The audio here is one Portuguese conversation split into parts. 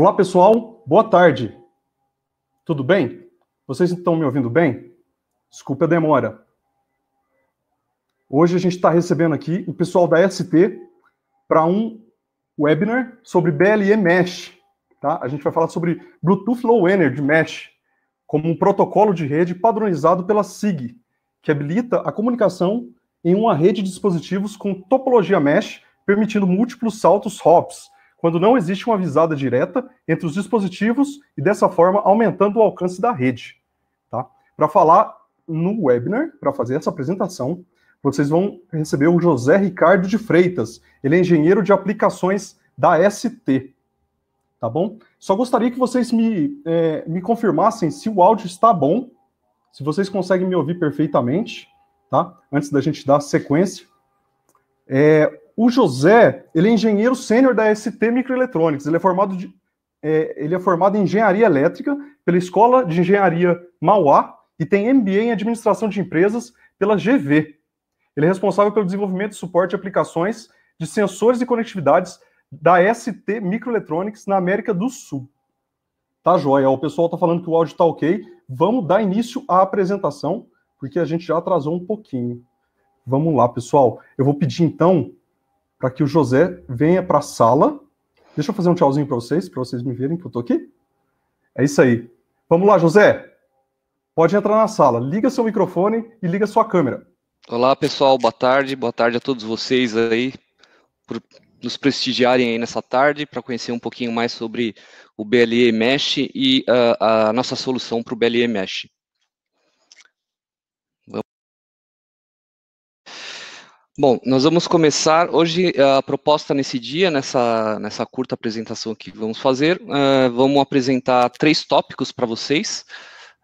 Olá, pessoal. Boa tarde. Tudo bem? Vocês estão me ouvindo bem? Desculpa a demora. Hoje a gente está recebendo aqui o pessoal da ST para um webinar sobre BLE Mesh. Tá? A gente vai falar sobre Bluetooth Low Energy Mesh como um protocolo de rede padronizado pela SIG, que habilita a comunicação em uma rede de dispositivos com topologia mesh, permitindo múltiplos saltos hops quando não existe uma visada direta entre os dispositivos e, dessa forma, aumentando o alcance da rede. Tá? Para falar no webinar, para fazer essa apresentação, vocês vão receber o José Ricardo de Freitas. Ele é engenheiro de aplicações da ST. Tá bom? Só gostaria que vocês me, é, me confirmassem se o áudio está bom, se vocês conseguem me ouvir perfeitamente, tá? Antes da gente dar sequência. É, o José, ele é engenheiro sênior da ST Microeletrônicos. Ele é formado de, é, ele é formado em engenharia elétrica pela Escola de Engenharia Mauá e tem MBA em administração de empresas pela GV. Ele é responsável pelo desenvolvimento suporte e aplicações de sensores e conectividades da ST Microelectronics na América do Sul. Tá joia, o pessoal tá falando que o áudio tá ok. Vamos dar início à apresentação, porque a gente já atrasou um pouquinho. Vamos lá, pessoal. Eu vou pedir então para que o José venha para a sala. Deixa eu fazer um tchauzinho para vocês, para vocês me verem que eu estou aqui. É isso aí. Vamos lá, José. Pode entrar na sala. Liga seu microfone e liga sua câmera. Olá, pessoal. Boa tarde. Boa tarde a todos vocês aí por nos prestigiarem aí nessa tarde para conhecer um pouquinho mais sobre o BLE Mesh e uh, a nossa solução para o BLE Mesh. Bom, nós vamos começar hoje eh, a proposta nesse dia, nessa, nessa curta apresentação que vamos fazer. Uh, vamos apresentar três tópicos para vocês,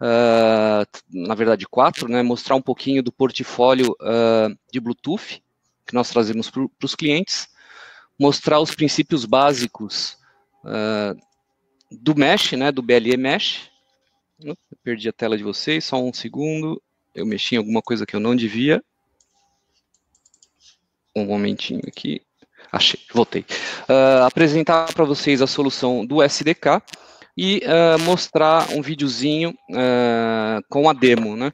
uh, na verdade quatro, né? Mostrar um pouquinho do portfólio uh, de Bluetooth que nós trazemos para os clientes, mostrar os princípios básicos do Mesh, né? Do BLE Mesh. perdi a tela de vocês, só um segundo. Eu mexi em alguma coisa que eu não devia um momentinho aqui. Achei, voltei. Uh, apresentar para vocês a solução do SDK e uh, mostrar um videozinho uh, com a demo, né?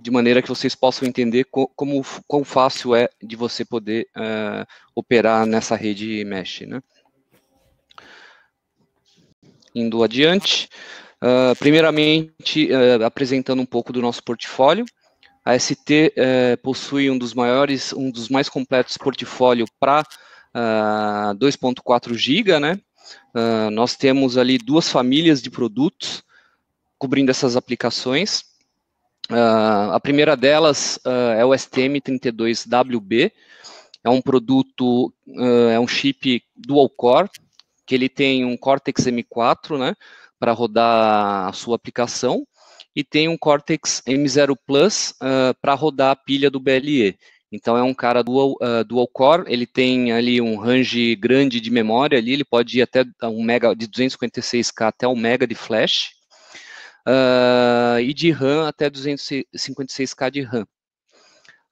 De maneira que vocês possam entender como, como quão fácil é de você poder operar nessa rede mesh, né? Indo adiante, primeiramente apresentando um pouco do nosso portfólio. A ST é, eh, possui um dos maiores, um dos mais completos portfólio para uh, 2.4 GB, né? Uh, nós temos ali duas famílias de produtos cobrindo essas aplicações. Uh, a primeira delas ah, é o STM32WB, é um produto, é um chip dual core, que ele tem um Cortex M4, né, para rodar a sua aplicação, e tem um Cortex M0 Plus uh, ah, para rodar a pilha do BLE. Então é um cara dual, uh, dual core, ele tem ali um range grande de memória ali, ele pode ir até um mega de 256K até um mega de flash. Uh, e de RAM até 256K de RAM.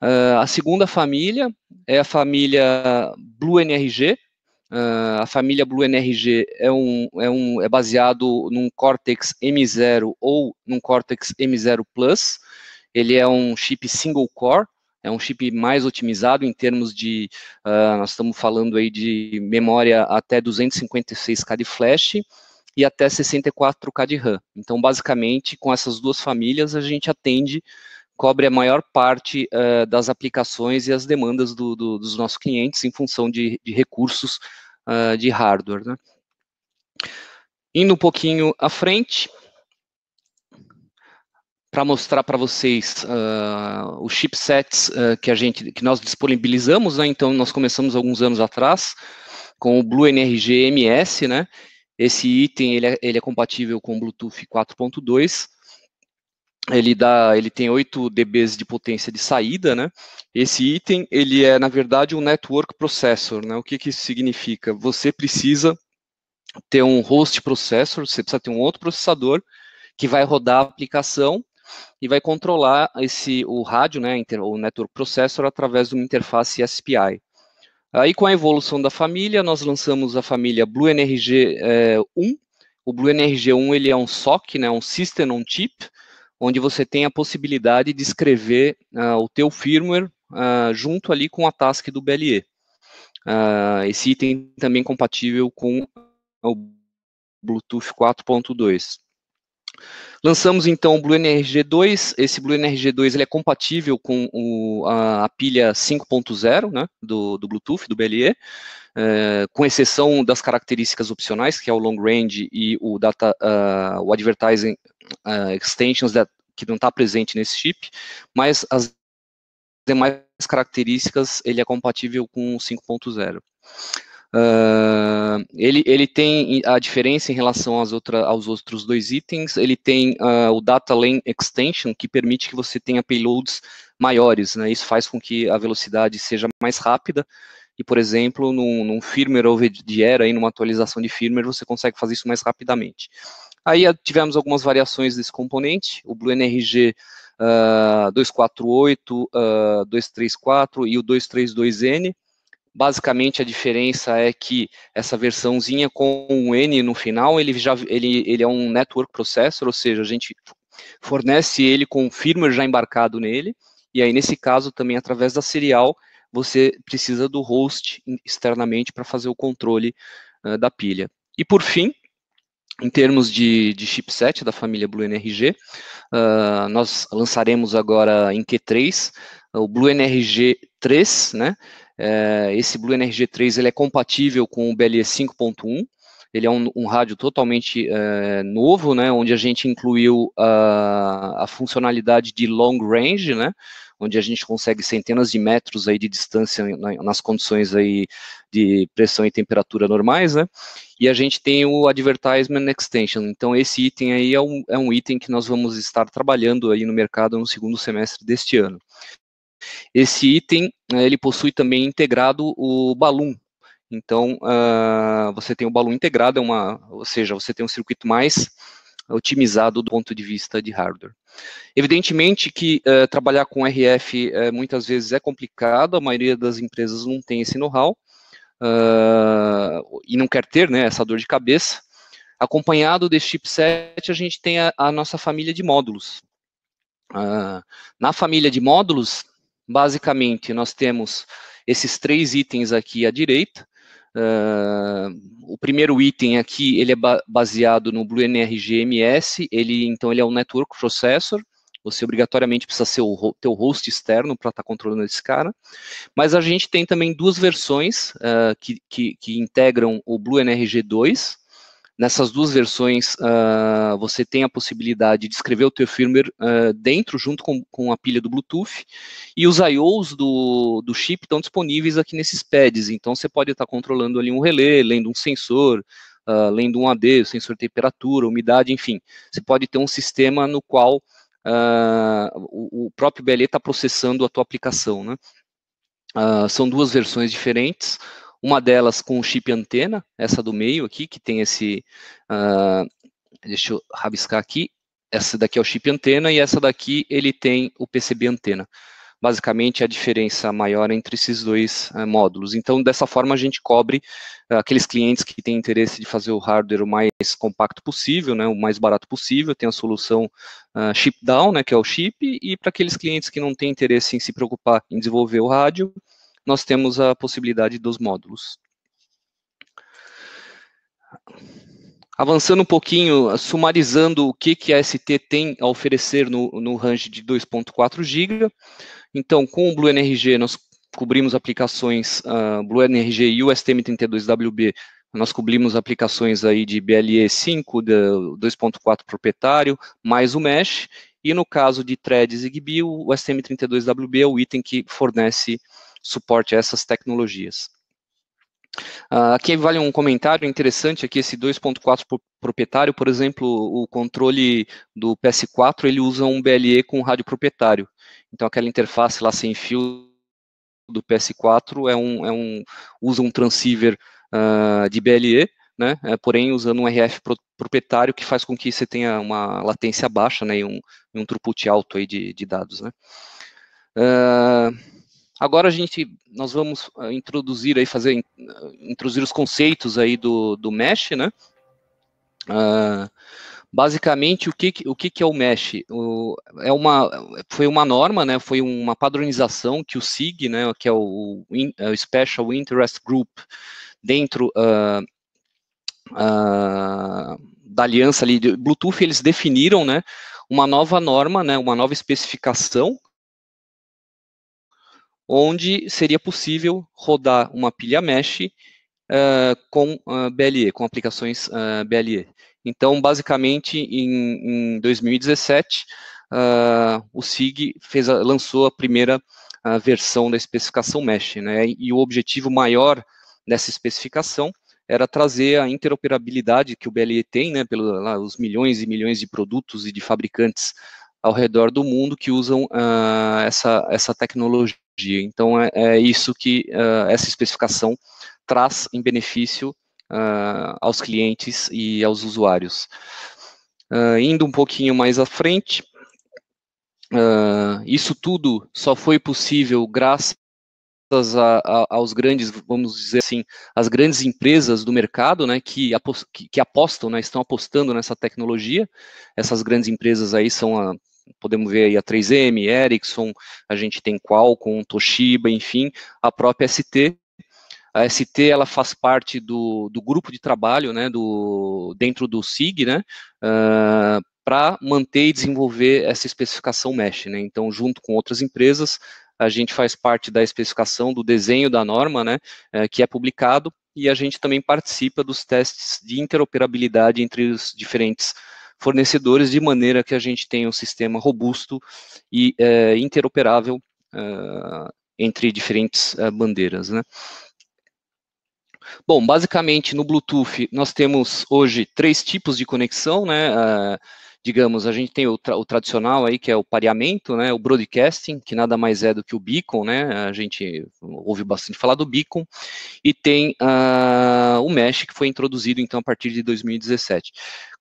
Uh, a segunda família é a família BlueNRG, Uh, a família Blue NRG é, um, é, um, é baseado num Cortex M0 ou num Cortex M0 Plus. Ele é um chip single core, é um chip mais otimizado em termos de, uh, nós estamos falando aí de memória até 256K de flash e até 64K de RAM. Então, basicamente, com essas duas famílias, a gente atende cobre a maior parte uh, das aplicações e as demandas do, do, dos nossos clientes em função de, de recursos uh, de hardware. Né? Indo um pouquinho à frente, para mostrar para vocês uh, os chipsets ah, que, a gente, que nós disponibilizamos, né? então nós começamos alguns anos atrás com o Blue NRG MS, né? esse item ele é, ele é compatível com Bluetooth 4.2, ele dá, ele tem 8 dBs de potência de saída, né? Esse item, ele é, na verdade, um network processor, né? O que, que isso significa? Você precisa ter um host processor, você precisa ter um outro processador que vai rodar a aplicação e vai controlar esse o rádio, né, o network processor através de uma interface SPI. Aí com a evolução da família, nós lançamos a família BlueNRG eh, 1. O BlueNRG 1 ele é um SOC, né, um System on Chip, onde você tem a possibilidade de escrever uh, o teu firmware uh, junto ali com a task do BLE. Uh, ah, esse item também compatível com o Bluetooth 4.2. Lançamos então o BlueNRG2. Esse BlueNRG2 ele é compatível com o, a, a, pilha 5.0 né, do, do Bluetooth, do BLE. Eh, com exceção das características opcionais, que é o long range e o data, uh, o advertising uh, extensions that, que não está presente nesse chip, mas as demais características ele é compatível com 5.0. Uh, ah, ele, ele tem a diferença em relação às outra, aos outros dois itens, ele tem uh, o Data Lane Extension, que permite que você tenha payloads maiores, né? isso faz com que a velocidade seja mais rápida e, por exemplo, num, num firmware over-the-air, numa atualização de firmware, você consegue fazer isso mais rapidamente. Aí ah, tivemos algumas variações desse componente, o BlueNRG uh, 248, uh, 234 e o 232N. Basicamente, a diferença é que essa versãozinha com um N no final, ele já ele, ele é um network processor, ou seja, a gente fornece ele com firmware já embarcado nele, e aí, nesse caso, também através da serial, você precisa do host externamente para fazer o controle uh, da pilha. E por fim, em termos de, de chipset da família BlueNRG, uh, ah, nós lançaremos agora em Q3 o BlueNRG 3, né? Uh, esse BlueNRG 3 ele é compatível com o BLE 5.1 ele é um, um rádio totalmente é, novo, né, onde a gente incluiu a, a funcionalidade de long range, né, onde a gente consegue centenas de metros aí de distância nas condições aí de pressão e temperatura normais, né? E a gente tem o Advertisement Extension. Então, esse item aí é um, é um item que nós vamos estar trabalhando aí no mercado no segundo semestre deste ano. Esse item, né, ele possui também integrado o Balloon, então, uh, você tem o balão integrado, é uma, ou seja, você tem um circuito mais otimizado do ponto de vista de hardware. Evidentemente que uh, trabalhar com RF uh, eh, muitas vezes é complicado, a maioria das empresas não tem esse know-how uh, e não quer ter né, essa dor de cabeça. Acompanhado desse chipset, a gente tem a, a nossa família de módulos. Ah, na família de módulos, basicamente, nós temos esses três itens aqui à direita, Uh, o primeiro item aqui ele é ba baseado no BlueNRGMS, ele então ele é um network processor. Você obrigatoriamente precisa ser o teu host externo para estar tá controlando esse cara. Mas a gente tem também duas versões uh, que, que, que, integram o BlueNRG2, Nessas duas versões, uh, você tem a possibilidade de escrever o teu firmware uh, dentro, junto com, com a pilha do Bluetooth, e os I.O.s do, do chip estão disponíveis aqui nesses pads, então você pode estar tá controlando ali um relé, lendo um sensor, uh, lendo um AD, sensor de temperatura, umidade, enfim. Você pode ter um sistema no qual o, o, próprio BLE está processando a tua aplicação, né? são duas versões diferentes, uma delas com chip antena, essa do meio aqui, que tem esse. Uh, deixa eu rabiscar aqui. Essa daqui é o chip antena e essa daqui ele tem o PCB antena. Basicamente, a diferença maior entre esses dois eh, módulos. Então, dessa forma, a gente cobre eh, aqueles clientes que têm interesse de fazer o hardware o mais compacto possível, né, o mais barato possível. Tem a solução ah, chip down, né, que é o chip, e para aqueles clientes que não têm interesse em se preocupar em desenvolver o rádio, nós temos a possibilidade dos módulos. Avançando um pouquinho, sumarizando o que, que a ST tem a oferecer no, no range de 2.4 GB. Então, com o BlueNRG, nós cobrimos aplicações uh, ah, BlueNRG e o stm 32 wb nós cobrimos aplicações aí de BLE 5, 2.4 proprietário, mais o Mesh, e no caso de threads e GBIO, o STM32WB é o item que fornece suporte a essas tecnologias. Uh, aqui vale um comentário interessante aqui, esse 2.4 proprietário, por exemplo, o controle do PS4, ele usa um BLE com rádio proprietário. Então aquela interface lá sem fio do PS4 é um, é um usa um transceiver uh, de BLE, né? É, porém usando um RF pro, proprietário que faz com que você tenha uma latência baixa né? e um, um throughput alto aí de, de dados. Né? Uh Agora a gente, nós vamos eh, introduzir aí, fazer, introduzir os conceitos aí do, do mesh, né? Uh, basicamente, o que, o que, que é o mesh? O, é uma, foi uma norma, né? Foi uma padronização que o SIG, né? Que é o, o é Special Interest Group dentro uh, uh, da aliança ali de Bluetooth, eles definiram, né? Uma nova norma, né? Uma nova especificação onde seria possível rodar uma pilha mesh uh, com uh, eh, BLE, com aplicações uh, eh, BLE. Então, basicamente, em, em 2017, o SIG fez a, lançou a primeira versão da especificação mesh, né? E o objetivo maior dessa especificação era trazer a interoperabilidade que o BLE tem, né, pelos milhões e milhões de produtos e de fabricantes ao redor do mundo que usam uh, essa, essa tecnologia dia. Então, é, é isso que uh, essa especificação traz em benefício uh, aos clientes e aos usuários. Uh, indo um pouquinho mais à frente, isso tudo só foi possível graças a, a, aos grandes, vamos dizer assim, as grandes empresas do mercado, né, que, apostam, que, que apostam né, estão apostando nessa tecnologia. Essas grandes empresas aí são a podemos ver aí a 3M, Ericsson, a gente tem Qualcomm, Toshiba, enfim, a própria ST. A ST ela faz parte do, do grupo de trabalho né, do, dentro do SIG, né, uh, ah, para manter e desenvolver essa especificação mesh. Né? Então, junto com outras empresas, a gente faz parte da especificação do desenho da norma, né, eh, que é publicado, e a gente também participa dos testes de interoperabilidade entre os diferentes fornecedores, de maneira que a gente tenha um sistema robusto e é, interoperável é, entre diferentes é, bandeiras. Né? Bom, basicamente no Bluetooth nós temos hoje três tipos de conexão, né? Uh, digamos, a gente tem o, tra o, tradicional aí, que é o pareamento, né, o broadcasting, que nada mais é do que o beacon, né, a gente ouve bastante falar do beacon, e tem uh, o mesh, que foi introduzido, então, a partir de 2017.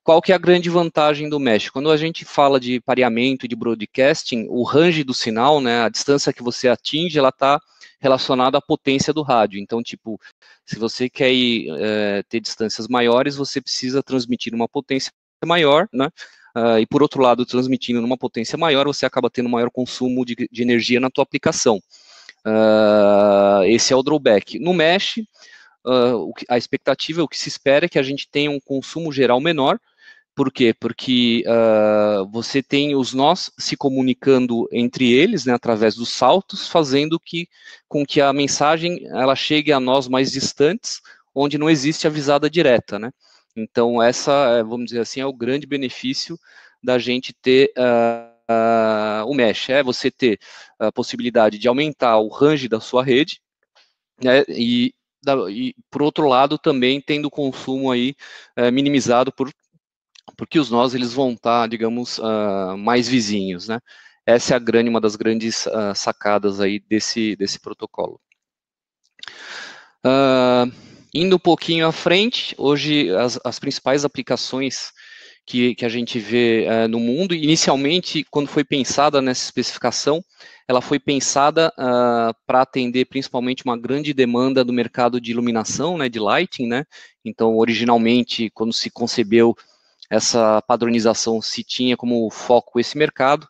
Qual que é a grande vantagem do mesh? Quando a gente fala de pareamento e de broadcasting, o range do sinal, né, a distância que você atinge, ela está relacionada à potência do rádio. Então, tipo, se você quer ir, é, ter distâncias maiores, você precisa transmitir uma potência maior, né? uh, e por outro lado transmitindo numa potência maior, você acaba tendo maior consumo de, de energia na tua aplicação. Uh, esse é o drawback. No mesh, uh, a expectativa, o que se espera é que a gente tenha um consumo geral menor, por quê? Porque uh, você tem os nós se comunicando entre eles, né, através dos saltos, fazendo que, com que a mensagem ela chegue a nós mais distantes, onde não existe a visada direta, né? Então, essa, eh, vamos dizer assim, é o grande benefício da gente ter uh, uh, o mesh, é você ter a possibilidade de aumentar o range da sua rede, né, e, da, e, por outro lado, também tendo o consumo aí uh, minimizado por, porque os nós eles vão estar, tá, digamos, ah, mais vizinhos, né. Essa é a grande, uma das grandes sacadas aí desse, desse protocolo. Uh, Indo um pouquinho à frente, hoje as, as principais aplicações que, que, a gente vê uh, no mundo. Inicialmente, quando foi pensada nessa especificação, ela foi pensada uh, ah, para atender principalmente uma grande demanda do mercado de iluminação, né, de lighting, né? Então, originalmente, quando se concebeu essa padronização, se tinha como foco esse mercado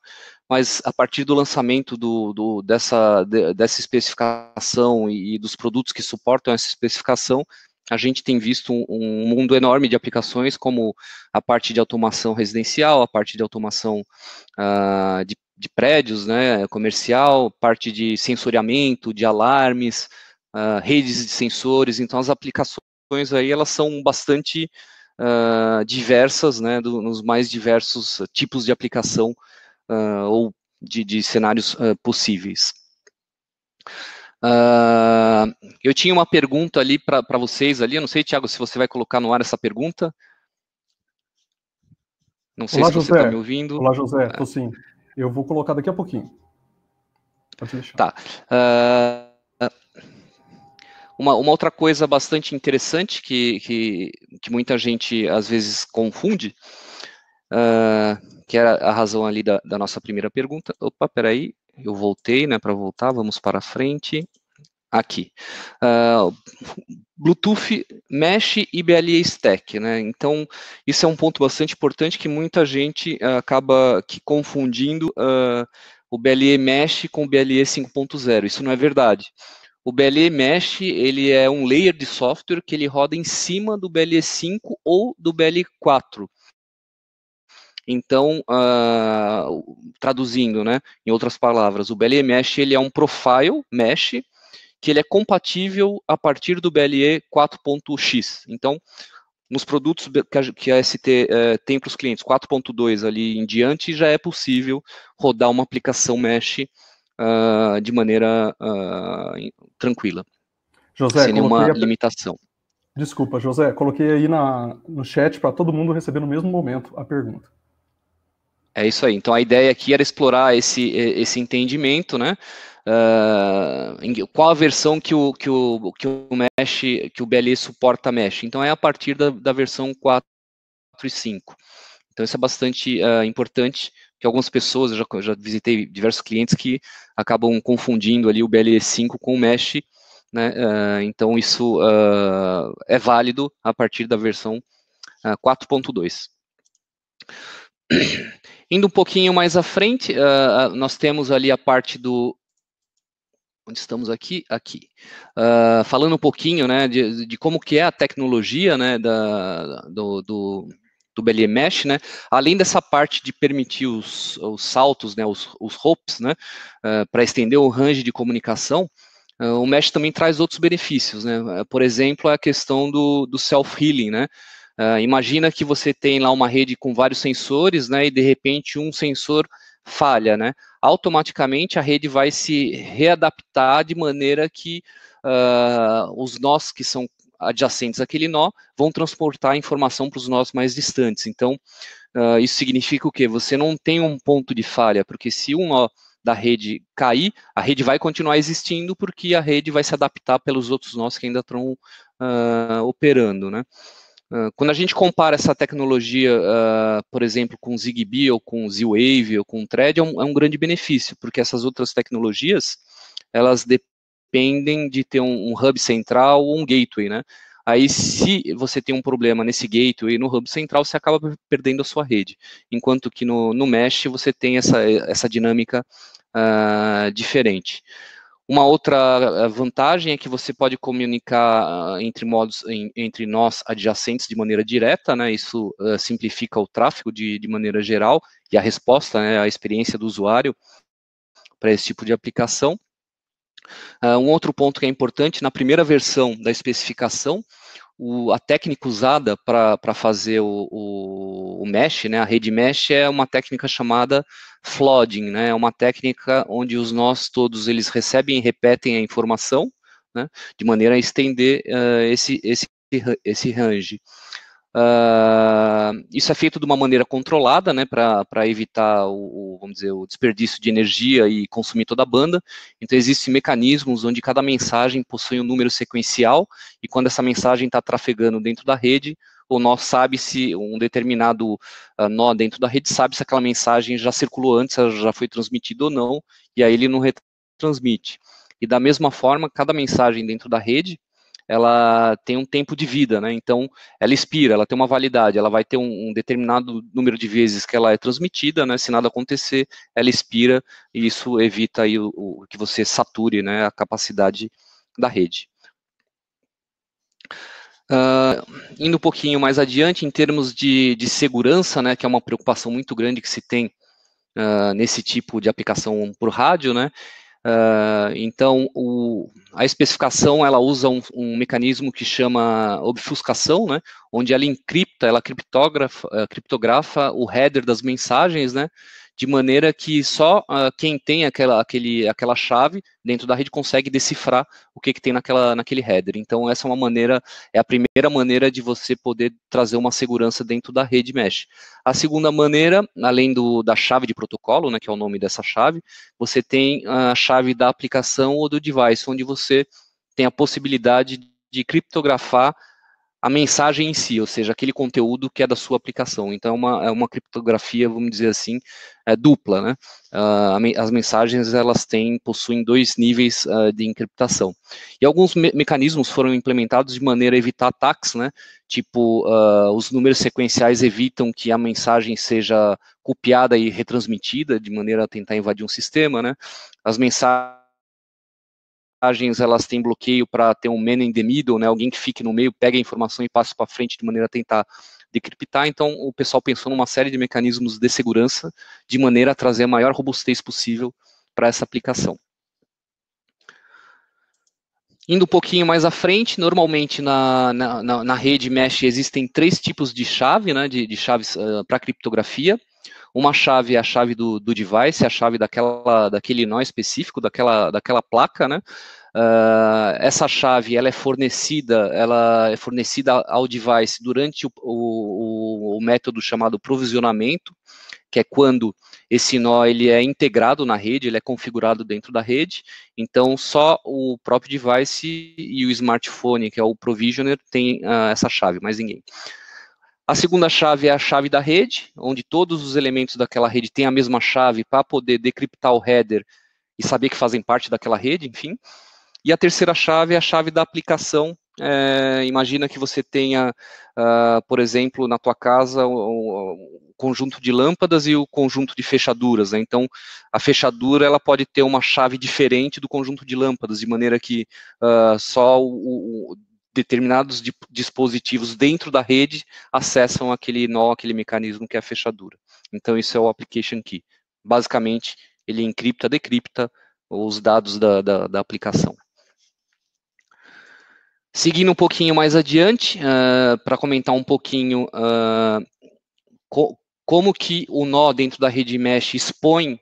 mas a partir do lançamento do, do, dessa, de, dessa especificação e, e, dos produtos que suportam essa especificação, a gente tem visto um, um, mundo enorme de aplicações, como a parte de automação residencial, a parte de automação uh, de, de, prédios, né, comercial, parte de sensoriamento, de alarmes, uh, redes de sensores. Então, as aplicações aí, elas são bastante uh, diversas, né, do, nos mais diversos tipos de aplicação uh, ou de, de cenários uh, possíveis. Uh, eu tinha uma pergunta ali para vocês ali, eu não sei, Tiago, se você vai colocar no ar essa pergunta. Não sei Olá, se você está me ouvindo. Olá, José, estou sim. Eu vou colocar daqui a pouquinho. Pode Tá. Uma, uma, outra coisa bastante interessante que, que, que muita gente às vezes confunde uh, que era a razão ali da, da, nossa primeira pergunta. Opa, peraí, eu voltei, né, para voltar, vamos para frente. Aqui. Uh, Bluetooth Mesh e BLE Stack, né? Então, isso é um ponto bastante importante que muita gente uh, acaba que confundindo o BLE Mesh com o BLE 5.0. Isso não é verdade. O BLE Mesh ele é um layer de software que ele roda em cima do BLE 5 ou do BLE 4. Então, uh, traduzindo, né, em outras palavras, o BLE Mesh ele é um profile mesh que ele é compatível a partir do BLE 4.x. Então, nos produtos que a ST eh, tem para os clientes 4.2 ali em diante, já é possível rodar uma aplicação mesh uh, de maneira uh, tranquila, José, sem nenhuma limitação. Desculpa, José, coloquei aí na, no chat para todo mundo receber no mesmo momento a pergunta. É isso aí. Então a ideia aqui era explorar esse, esse entendimento, né? Uh, qual a versão que o, que o, que o Mesh, que o BLE suporta Mesh. Então é a partir da, da versão 4 e 5. Então isso é bastante uh, importante, que algumas pessoas, eu já, já visitei diversos clientes que acabam confundindo ali o BLE 5 com o Mesh, né? Uh, então isso é válido a partir da versão 4.2. Indo um pouquinho mais à frente, uh, nós temos ali a parte do onde estamos aqui, aqui, uh, falando um pouquinho, né, de, de, como que é a tecnologia, né, da, do, do, do Belly Mesh, né, além dessa parte de permitir os, os saltos, né, os, os hops, né, uh, para estender o range de comunicação, uh, o Mesh também traz outros benefícios, né, por exemplo, a questão do, do self-healing, né, Uh, imagina que você tem lá uma rede com vários sensores, né, e de repente um sensor falha, né? Automaticamente a rede vai se readaptar de maneira que uh, os nós que são adjacentes àquele nó vão transportar a informação para os nós mais distantes. Então, uh, isso significa o quê? Você não tem um ponto de falha, porque se um nó da rede cair, a rede vai continuar existindo porque a rede vai se adaptar pelos outros nós que ainda estão operando, né? Ah, quando a gente compara essa tecnologia, uh, por exemplo, com ZigBee ou com Z-Wave ou com Thread, é um, é um, grande benefício, porque essas outras tecnologias, elas dependem de ter um, um, hub central ou um gateway, né? Aí, se você tem um problema nesse gateway, no hub central, você acaba perdendo a sua rede. Enquanto que no, no mesh, você tem essa, essa dinâmica uh, diferente. Uma outra eh, vantagem é que você pode comunicar ah, entre modos entre nós adjacentes de maneira direta, né? Isso uh, simplifica o tráfego de, de maneira geral e a resposta, né, a experiência do usuário para esse tipo de aplicação. Uh, um outro ponto que é importante, na primeira versão da especificação, o, a técnica usada para fazer o, o, o mesh, né, a rede mesh, é uma técnica chamada flooding, né? É uma técnica onde os nós todos eles recebem e repetem a informação, né? De maneira a estender uh, esse, esse, esse range. Uh, isso é feito de uma maneira controlada, né, para evitar o, o, vamos dizer, o desperdício de energia e consumir toda a banda. Então existem mecanismos onde cada mensagem possui um número sequencial e quando essa mensagem está trafegando dentro da rede, o nó sabe se um determinado uh, nó dentro da rede sabe se aquela mensagem já circulou antes, já foi transmitida ou não, e aí ele não retransmite. E da mesma forma, cada mensagem dentro da rede, ela tem um tempo de vida, né? Então, ela expira, ela tem uma validade, ela vai ter um, um determinado número de vezes que ela é transmitida, né? Se nada acontecer, ela expira e isso evita aí o, o que você sature, né, a capacidade da rede. Uh, indo um pouquinho mais adiante, em termos de, de segurança, né, que é uma preocupação muito grande que se tem uh, nesse tipo de aplicação por rádio, né, uh, então o, a especificação ela usa um, um, mecanismo que chama obfuscação, né, onde ela encripta, ela criptografa, criptografa o header das mensagens, né, de maneira que só uh, quem tem aquela, aquele, aquela chave dentro da rede consegue decifrar o que, que tem naquela, naquele header. Então, essa é uma maneira, é a primeira maneira de você poder trazer uma segurança dentro da rede mesh. A segunda maneira, além do, da chave de protocolo, né, que é o nome dessa chave, você tem a chave da aplicação ou do device, onde você tem a possibilidade de criptografar a mensagem em si, ou seja, aquele conteúdo que é da sua aplicação. Então, é uma, é uma criptografia, vamos dizer assim, é dupla, né? Uh, as mensagens, elas têm, possuem dois níveis uh, de encriptação. E alguns me mecanismos foram implementados de maneira a evitar ataques, né? Tipo, uh, os números sequenciais evitam que a mensagem seja copiada e retransmitida, de maneira a tentar invadir um sistema, né? As mensagens mensagens elas têm bloqueio para ter um man in the middle, né, alguém que fique no meio, pega a informação e passe para frente de maneira a tentar decriptar. Então, o pessoal pensou numa série de mecanismos de segurança de maneira a trazer a maior robustez possível para essa aplicação. Indo um pouquinho mais à frente, normalmente na, na, na, rede mesh existem três tipos de chave, né, de, de chaves uh, ah, para criptografia. Uma chave é a chave do, do device, é a chave daquela, daquele nó específico, daquela, daquela placa, né? Uh, essa chave ela é fornecida, ela é fornecida ao device durante o, o, o método chamado provisionamento, que é quando esse nó ele é integrado na rede, ele é configurado dentro da rede. Então, só o próprio device e o smartphone, que é o provisioner, tem uh, essa chave, mais ninguém. A segunda chave é a chave da rede, onde todos os elementos daquela rede têm a mesma chave para poder decriptar o header e saber que fazem parte daquela rede, enfim. E a terceira chave é a chave da aplicação. É, imagina que você tenha, uh, por exemplo, na tua casa o, conjunto de lâmpadas e o conjunto de fechaduras. Né? Então, a fechadura ela pode ter uma chave diferente do conjunto de lâmpadas, de maneira que uh, só o, o determinados di dispositivos dentro da rede acessam aquele nó, aquele mecanismo que é a fechadura. Então, isso é o application key. Basicamente, ele encripta, decripta os dados da, da, da aplicação. Seguindo um pouquinho mais adiante, uh, eh, para comentar um pouquinho uh, co como que o nó dentro da rede mesh expõe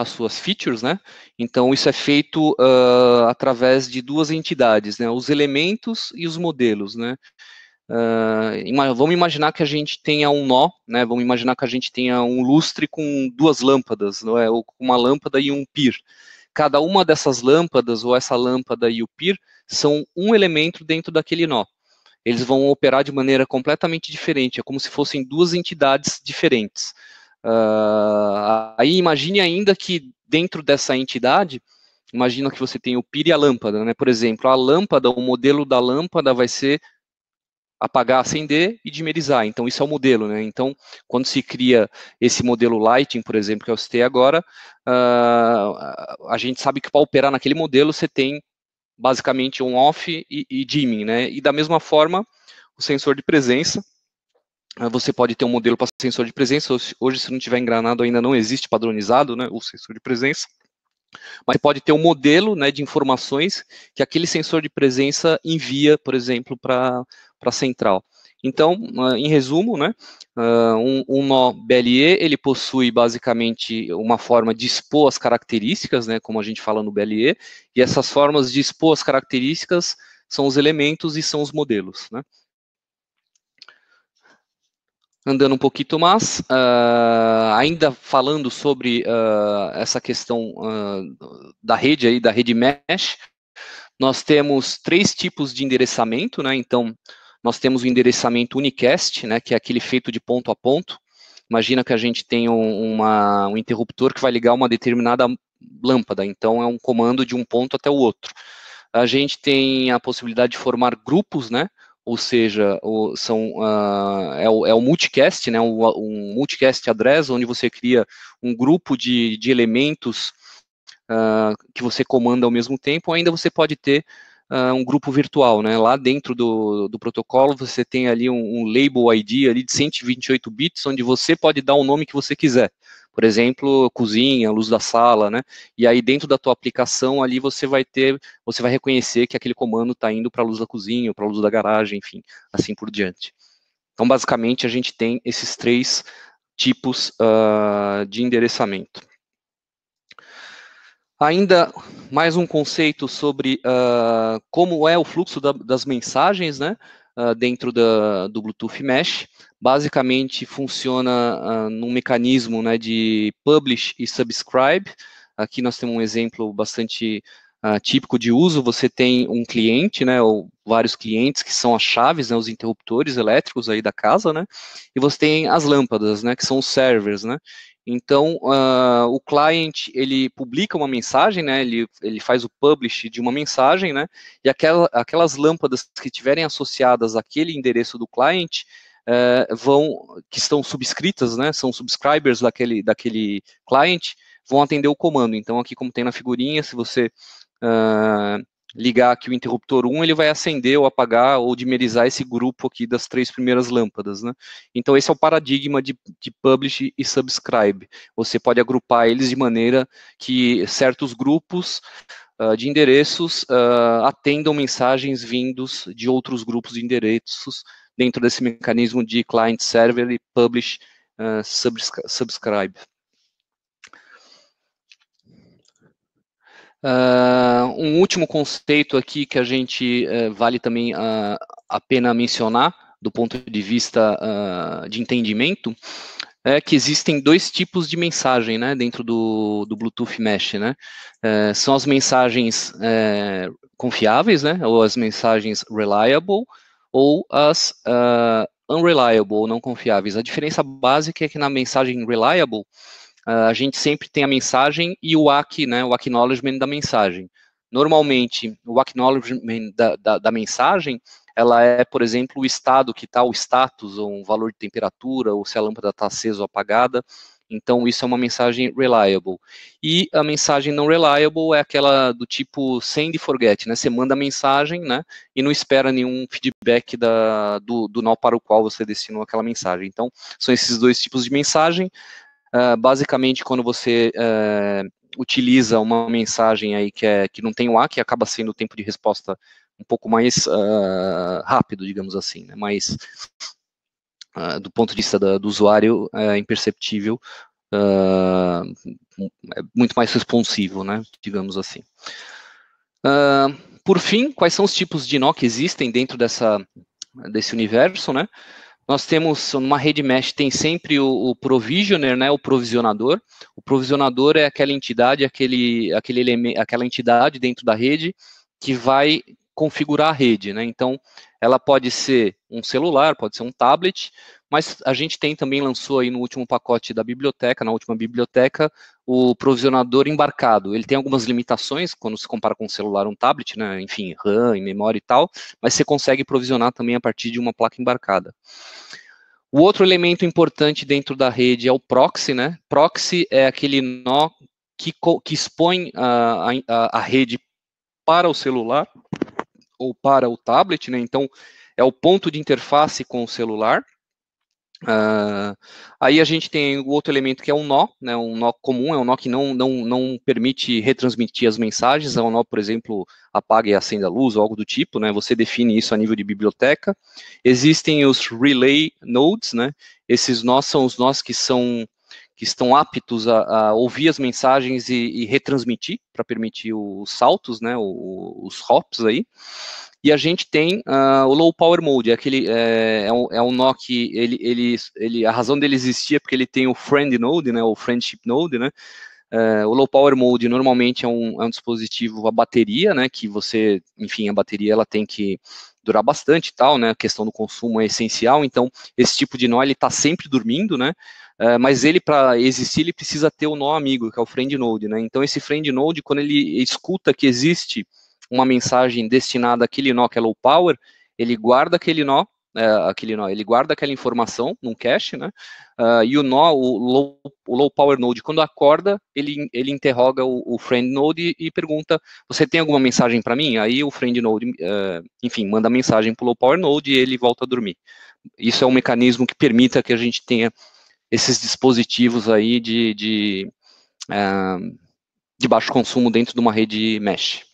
as suas features, né? Então isso é feito uh, através de duas entidades, né? Os elementos e os modelos, né? Uh, vamos imaginar que a gente tenha um nó, né? Vamos imaginar que a gente tenha um lustre com duas lâmpadas, não é? Ou uma lâmpada e um pir. Cada uma dessas lâmpadas, ou essa lâmpada e o pir, são um elemento dentro daquele nó. Eles vão operar de maneira completamente diferente, é como se fossem duas entidades diferentes. Uh, aí imagine ainda que dentro dessa entidade, imagina que você tem o PIR e a lâmpada, né? Por exemplo, a lâmpada, o modelo da lâmpada vai ser apagar, acender e dimerizar. Então, isso é o modelo, né? Então, quando se cria esse modelo Lighting, por exemplo, que eu é citei agora, uh, a gente sabe que para operar naquele modelo você tem basicamente on-off e, e dimming, né? E da mesma forma, o sensor de presença, ah, você pode ter um modelo para sensor de presença. Hoje, se não tiver engranado, ainda não existe padronizado né, o sensor de presença. Mas pode ter um modelo né, de informações que aquele sensor de presença envia, por exemplo, para a central. Então, ah, em resumo, né, ah, um, um, nó BLE ele possui basicamente uma forma de expor as características, né, como a gente fala no BLE, e essas formas de expor as características são os elementos e são os modelos. Né? andando um pouquinho mais, uh, ainda falando sobre uh, essa questão uh, da rede aí, da rede mesh, nós temos três tipos de endereçamento, né? Então, nós temos o endereçamento unicast, né? Que é aquele feito de ponto a ponto. Imagina que a gente tem um, uma, um interruptor que vai ligar uma determinada lâmpada, então é um comando de um ponto até o outro. A gente tem a possibilidade de formar grupos, né? ou seja, o, são, uh, é, o, é o multicast, né, um, um multicast address, onde você cria um grupo de, de elementos uh, que você comanda ao mesmo tempo, ainda você pode ter uh, um grupo virtual, né, lá dentro do, do protocolo você tem ali um, um label ID ali de 128 bits, onde você pode dar o nome que você quiser por exemplo, cozinha, luz da sala, né? E aí dentro da tua aplicação ali você vai ter, você vai reconhecer que aquele comando está indo para a luz da cozinha, para a luz da garagem, enfim, assim por diante. Então, basicamente, a gente tem esses três tipos uh, de endereçamento. Ainda mais um conceito sobre uh, como é o fluxo da, das mensagens, né? Uh, dentro da, do Bluetooth Mesh basicamente funciona uh, num mecanismo né, de publish e subscribe. Aqui nós temos um exemplo bastante uh, típico de uso. Você tem um cliente, né, ou vários clientes que são as chaves, né, os interruptores elétricos aí da casa, né, e você tem as lâmpadas, né, que são os servers, né. Então, uh, o cliente ele publica uma mensagem, né, ele, ele faz o publish de uma mensagem, né, e aquela, aquelas lâmpadas que estiverem associadas àquele endereço do cliente, eh, vão, que estão subscritas, né, são subscribers daquele, daquele cliente vão atender o comando. Então, aqui como tem na figurinha, se você uh, ligar aqui o interruptor 1, ele vai acender ou apagar ou dimerizar esse grupo aqui das três primeiras lâmpadas. Né? Então, esse é o paradigma de, de publish e subscribe. Você pode agrupar eles de maneira que certos grupos uh, de endereços uh, atendam mensagens vindos de outros grupos de endereços dentro desse mecanismo de client server e publish ah, subscribe. Uh, um último conceito aqui que a gente uh, vale também uh, a pena mencionar do ponto de vista de entendimento é que existem dois tipos de mensagem né, dentro do, do Bluetooth Mesh. Né? Eh, são as mensagens eh, confiáveis, né, ou as mensagens reliable, ou as uh, unreliable, ou não confiáveis. A diferença básica é que na mensagem reliable, uh, a gente sempre tem a mensagem e o ACK, né, o acknowledgement da mensagem. Normalmente, o acknowledgement da, da, da mensagem, ela é, por exemplo, o estado que está, o status, ou um valor de temperatura, ou se a lâmpada está acesa ou apagada, então, isso é uma mensagem reliable. E a mensagem não reliable é aquela do tipo send forget, né? Você manda a mensagem, né? E não espera nenhum feedback da, do, do nó para o qual você destinou aquela mensagem. Então, são esses dois tipos de mensagem. Uh, basicamente, quando você uh, utiliza uma mensagem aí que, é, que não tem o A, que acaba sendo o tempo de resposta um pouco mais uh, rápido, digamos assim, né? Mais ah, do ponto de vista da, do usuário, é imperceptível, uh, é muito mais responsivo, né, digamos assim. Uh, por fim, quais são os tipos de nó que existem dentro dessa, desse universo, né? Nós temos, numa rede mesh, tem sempre o, o provisioner, né, o provisionador. O provisionador é aquela entidade, aquele, aquele aquela entidade dentro da rede que vai configurar a rede, né? Então, ela pode ser um celular, pode ser um tablet, mas a gente tem também, lançou aí no último pacote da biblioteca, na última biblioteca, o provisionador embarcado. Ele tem algumas limitações quando se compara com um celular um tablet, né? enfim, RAM e memória e tal, mas você consegue provisionar também a partir de uma placa embarcada. O outro elemento importante dentro da rede é o proxy, né? Proxy é aquele nó que, que expõe a, a, a rede para o celular, ou para o tablet, né? Então, é o ponto de interface com o celular. Uh, aí a gente tem o outro elemento que é um nó, né, um nó comum, é um nó que não, não, não permite retransmitir as mensagens, é um nó, por exemplo, apaga e acenda a luz ou algo do tipo, né, você define isso a nível de biblioteca. Existem os relay nodes, né, esses nós são os nós que são que estão aptos a, a ouvir as mensagens e, e retransmitir, para permitir os saltos, né, os hops aí. E a gente tem uh, o Low Power Mode, é aquele, é, é, um, é um nó que ele, ele, ele, a razão dele existir é porque ele tem o Friend Node, né, o Friendship Node, né, Uh, o low power mode normalmente é um, é um, dispositivo a bateria, né? Que você, enfim, a bateria ela tem que durar bastante e tal, né? A questão do consumo é essencial, então esse tipo de nó ele está sempre dormindo, né? Uh, mas ele, para existir, ele precisa ter o nó amigo, que é o friend node, né? Então esse friend node, quando ele escuta que existe uma mensagem destinada àquele nó que é low power, ele guarda aquele nó né, aquele nó, ele guarda aquela informação num cache, né? Uh, e o nó, o low, o low, power node, quando acorda, ele, ele interroga o, o friend node e, pergunta, você tem alguma mensagem para mim? Aí o friend node, uh, enfim, manda mensagem para o low power node e ele volta a dormir. Isso é um mecanismo que permita que a gente tenha esses dispositivos aí de, de, uh, de baixo consumo dentro de uma rede mesh.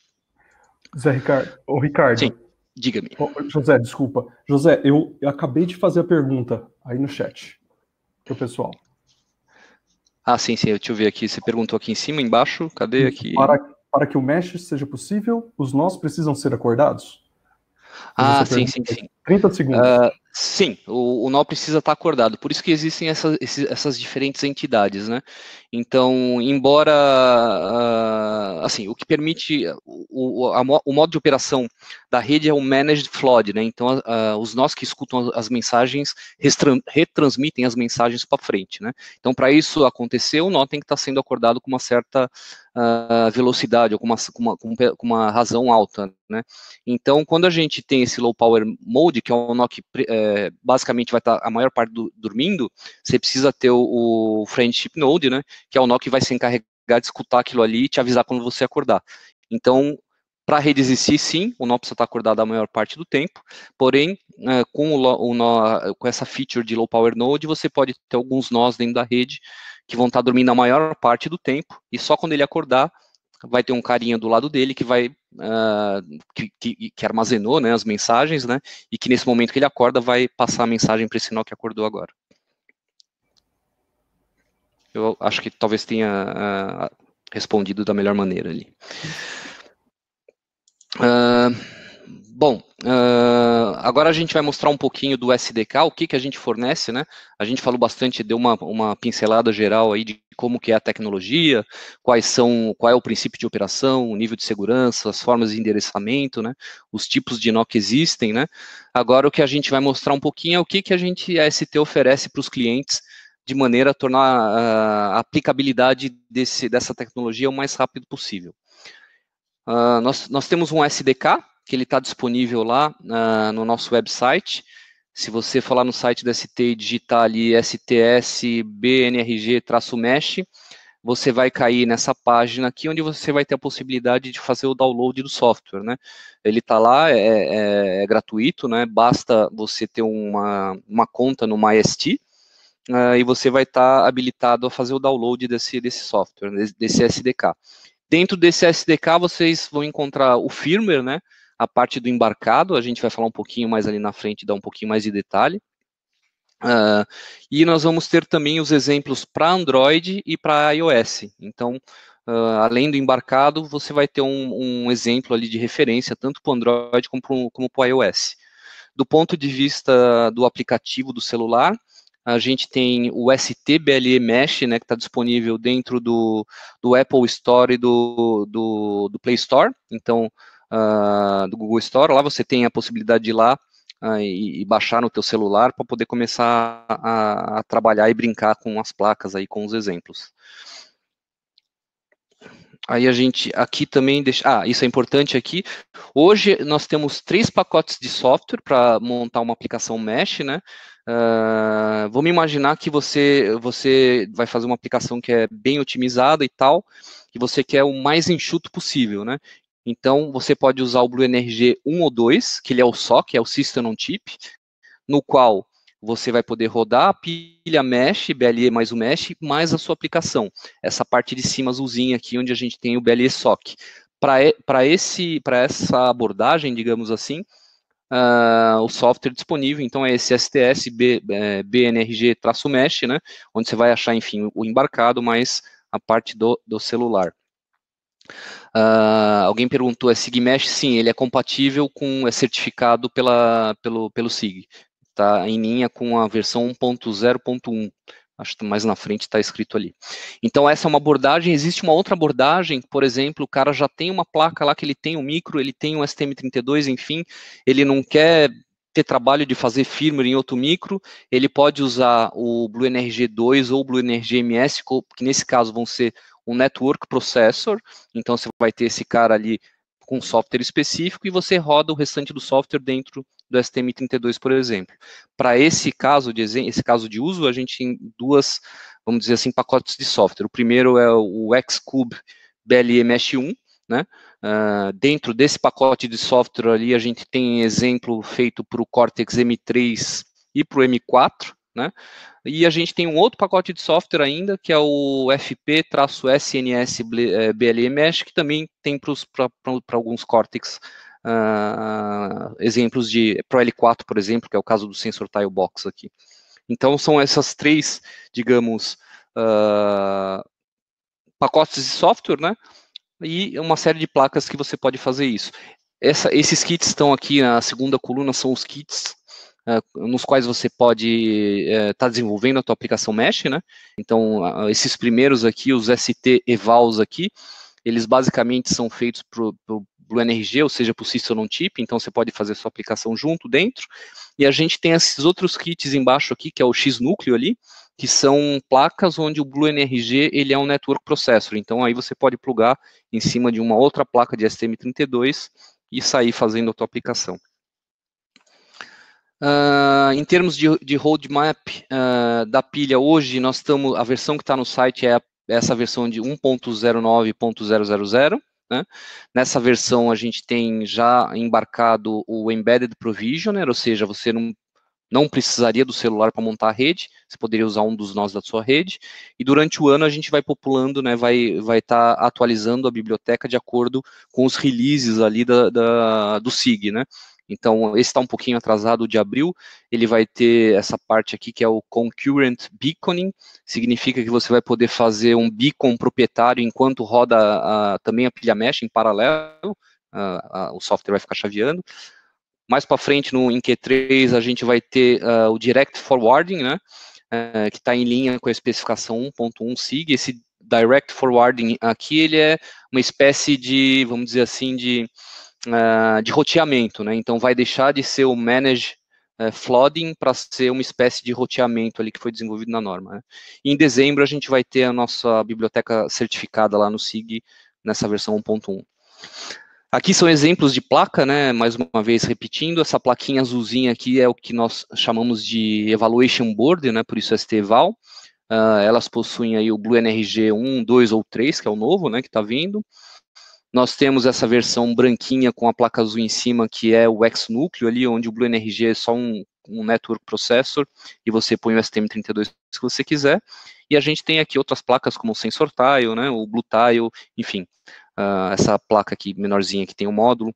Zé Ricardo, Ricardo, Sim. Diga-me. José, desculpa. José, eu, eu, acabei de fazer a pergunta aí no chat o pessoal. Ah, sim, sim. Eu ver aqui. Você perguntou aqui em cima, embaixo. Cadê aqui? Para, para que o mesh seja possível, os nós precisam ser acordados? Ah, sim, sim, sim. 30 segundos. Uh, sim, o, o nó precisa estar tá acordado, por isso que existem essa, esses, essas diferentes entidades, né? Então, embora, uh, assim, o que permite, o, a, o, modo de operação da rede é o Managed Flood, né? Então, uh, os nós que escutam as mensagens retransmitem as mensagens para frente, né? Então, para isso acontecer, o nó tem que estar tá sendo acordado com uma certa ah, velocidade, ou com uma, com, uma, com uma razão alta, né? Então, quando a gente tem esse low power mode, que é o NOC é, basicamente vai estar a maior parte do, dormindo, você precisa ter o, o Friendship Node, né, que é o nó que vai se encarregar de escutar aquilo ali e te avisar quando você acordar. Então, para redes em si, sim, o nó precisa estar acordado a maior parte do tempo, porém, é, com, o, nó, com essa feature de low power node, você pode ter alguns nós dentro da rede que vão estar dormindo a maior parte do tempo, e só quando ele acordar, vai ter um carinha do lado dele que vai uh, que, que, que, armazenou né, as mensagens, né? E que nesse momento que ele acorda vai passar a mensagem para esse nó que acordou agora. Eu acho que talvez tenha uh, respondido da melhor maneira ali. Uh, bom, agora a gente vai mostrar um pouquinho do SDK, o que, que a gente fornece, né? A gente falou bastante, deu uma, uma pincelada geral aí de como que é a tecnologia, quais são, qual é o princípio de operação, o nível de segurança, as formas de endereçamento, né, os tipos de nó que existem, né. Agora o que a gente vai mostrar um pouquinho é o que que a gente a ST oferece para os clientes de maneira a tornar a aplicabilidade desse, dessa tecnologia o mais rápido possível. Uh, nós, nós temos um SDK que ele está disponível lá uh, no nosso website se você falar no site da ST e digitar ali STS-BNRG-MESH, você vai cair nessa página aqui, onde você vai ter a possibilidade de fazer o download do software, né? Ele está lá, é, é, é, gratuito, né? Basta você ter uma, uma conta no MyST, Uh, e você vai estar tá habilitado a fazer o download desse, desse software, desse, desse SDK. Dentro desse SDK, vocês vão encontrar o firmware, né? a parte do embarcado, a gente vai falar um pouquinho mais ali na frente, dar um pouquinho mais de detalhe. Uh, e nós vamos ter também os exemplos para Android e para iOS. Então, uh, além do embarcado, você vai ter um, um exemplo ali de referência, tanto para o Android como para o iOS. Do ponto de vista do aplicativo do celular, a gente tem o STBLE Mesh, né, que está disponível dentro do, do Apple Store e do, do, do Play Store. Então, uh, do Google Store. Lá você tem a possibilidade de ir lá uh, e, e, baixar no teu celular para poder começar a, a, trabalhar e brincar com as placas aí, com os exemplos. Aí a gente aqui também deixa. Ah, isso é importante aqui. Hoje nós temos três pacotes de software para montar uma aplicação mesh, né? Uh, vamos imaginar que você, você vai fazer uma aplicação que é bem otimizada e tal, e você quer o mais enxuto possível, né? Então, você pode usar o Blue Energy 1 ou 2, que ele é o SOC, é o System on Chip, no qual você vai poder rodar a pilha mesh, BLE mais o mesh, mais a sua aplicação. Essa parte de cima azulzinha aqui, onde a gente tem o BLE SOC. Para essa abordagem, digamos assim, uh, o software é disponível, então é esse STS B, é, BNRG-mesh, né, onde você vai achar, enfim, o embarcado, mais a parte do, do celular. Uh, alguém perguntou, é SIGMesh? Sim, ele é compatível com, é certificado pela, pelo, pelo SIG. Está em linha com a versão 1.0.1. Acho que mais na frente está escrito ali. Então, essa é uma abordagem. Existe uma outra abordagem, por exemplo, o cara já tem uma placa lá que ele tem um micro, ele tem um STM32, enfim, ele não quer ter trabalho de fazer firmware em outro micro, ele pode usar o BlueNRG 2 ou o BlueNRG MS, que nesse caso vão ser um network processor, então você vai ter esse cara ali com software específico e você roda o restante do software dentro do STM32, por exemplo. Para esse caso de esse caso de uso, a gente tem duas, vamos dizer assim, pacotes de software. O primeiro é o Xcube BLMS1, né? Uh, dentro desse pacote de software ali, a gente tem exemplo feito para o Cortex M3 e para o M4, né? E a gente tem um outro pacote de software ainda, que é o FP-SNS blmesh que também tem para alguns córtex uh, ah, exemplos de pro L4, por exemplo, que é o caso do sensor tile box aqui. Então são essas três, digamos, uh, pacotes de software, né? E uma série de placas que você pode fazer isso. Essa, esses kits estão aqui na segunda coluna, são os kits ah, nos quais você pode estar eh, tá desenvolvendo a tua aplicação Mesh, né? Então, ah, esses primeiros aqui, os ST evals aqui, eles basicamente são feitos para o pro NRG, ou seja, para o System on Chip, então você pode fazer sua aplicação junto dentro. E a gente tem esses outros kits embaixo aqui, que é o X-Núcleo ali, que são placas onde o BlueNRG ele é um network processor. Então aí você pode plugar em cima de uma outra placa de STM32 e sair fazendo a tua aplicação. Uh, em termos de, de roadmap uh, da pilha, hoje nós estamos. A versão que está no site é a, é essa versão de 1.09.000. Né? Nessa versão, a gente tem já embarcado o Embedded Provisioner, ou seja, você não, não precisaria do celular para montar a rede, você poderia usar um dos nós da sua rede. E durante o ano, a gente vai populando, né, vai estar vai tá atualizando a biblioteca de acordo com os releases ali da, da do SIG. Né? Então, esse está um pouquinho atrasado de abril. Ele vai ter essa parte aqui que é o Concurrent Beaconing, significa que você vai poder fazer um beacon proprietário enquanto roda também a pilha mesh em paralelo, o software vai ficar chaveando. Mais para frente, no, em Q3, a gente vai ter uh, o Direct Forwarding, né? Uh, que está em linha com a especificação 1.1 SIG. Esse Direct Forwarding aqui, ele é uma espécie de, vamos dizer assim, de ah, de roteamento, né? Então vai deixar de ser o manage eh, flooding para ser uma espécie de roteamento ali que foi desenvolvido na norma. Né? em dezembro a gente vai ter a nossa biblioteca certificada lá no SIG nessa versão 1.1. Aqui são exemplos de placa, né? Mais uma vez repetindo, essa plaquinha azulzinha aqui é o que nós chamamos de evaluation board, né? Por isso STEVAL. Uh, ah, elas possuem aí o Blue NRG 1, 2 ou 3, que é o novo, né? Que está vindo. Nós temos essa versão branquinha com a placa azul em cima, que é o ex-núcleo ali, onde o Blue BlueNRG é só um, um network processor, e você põe o STM32 se você quiser. E a gente tem aqui outras placas, como o SensorTile, né, o BlueTile, enfim, uh, essa placa aqui menorzinha que tem o um módulo.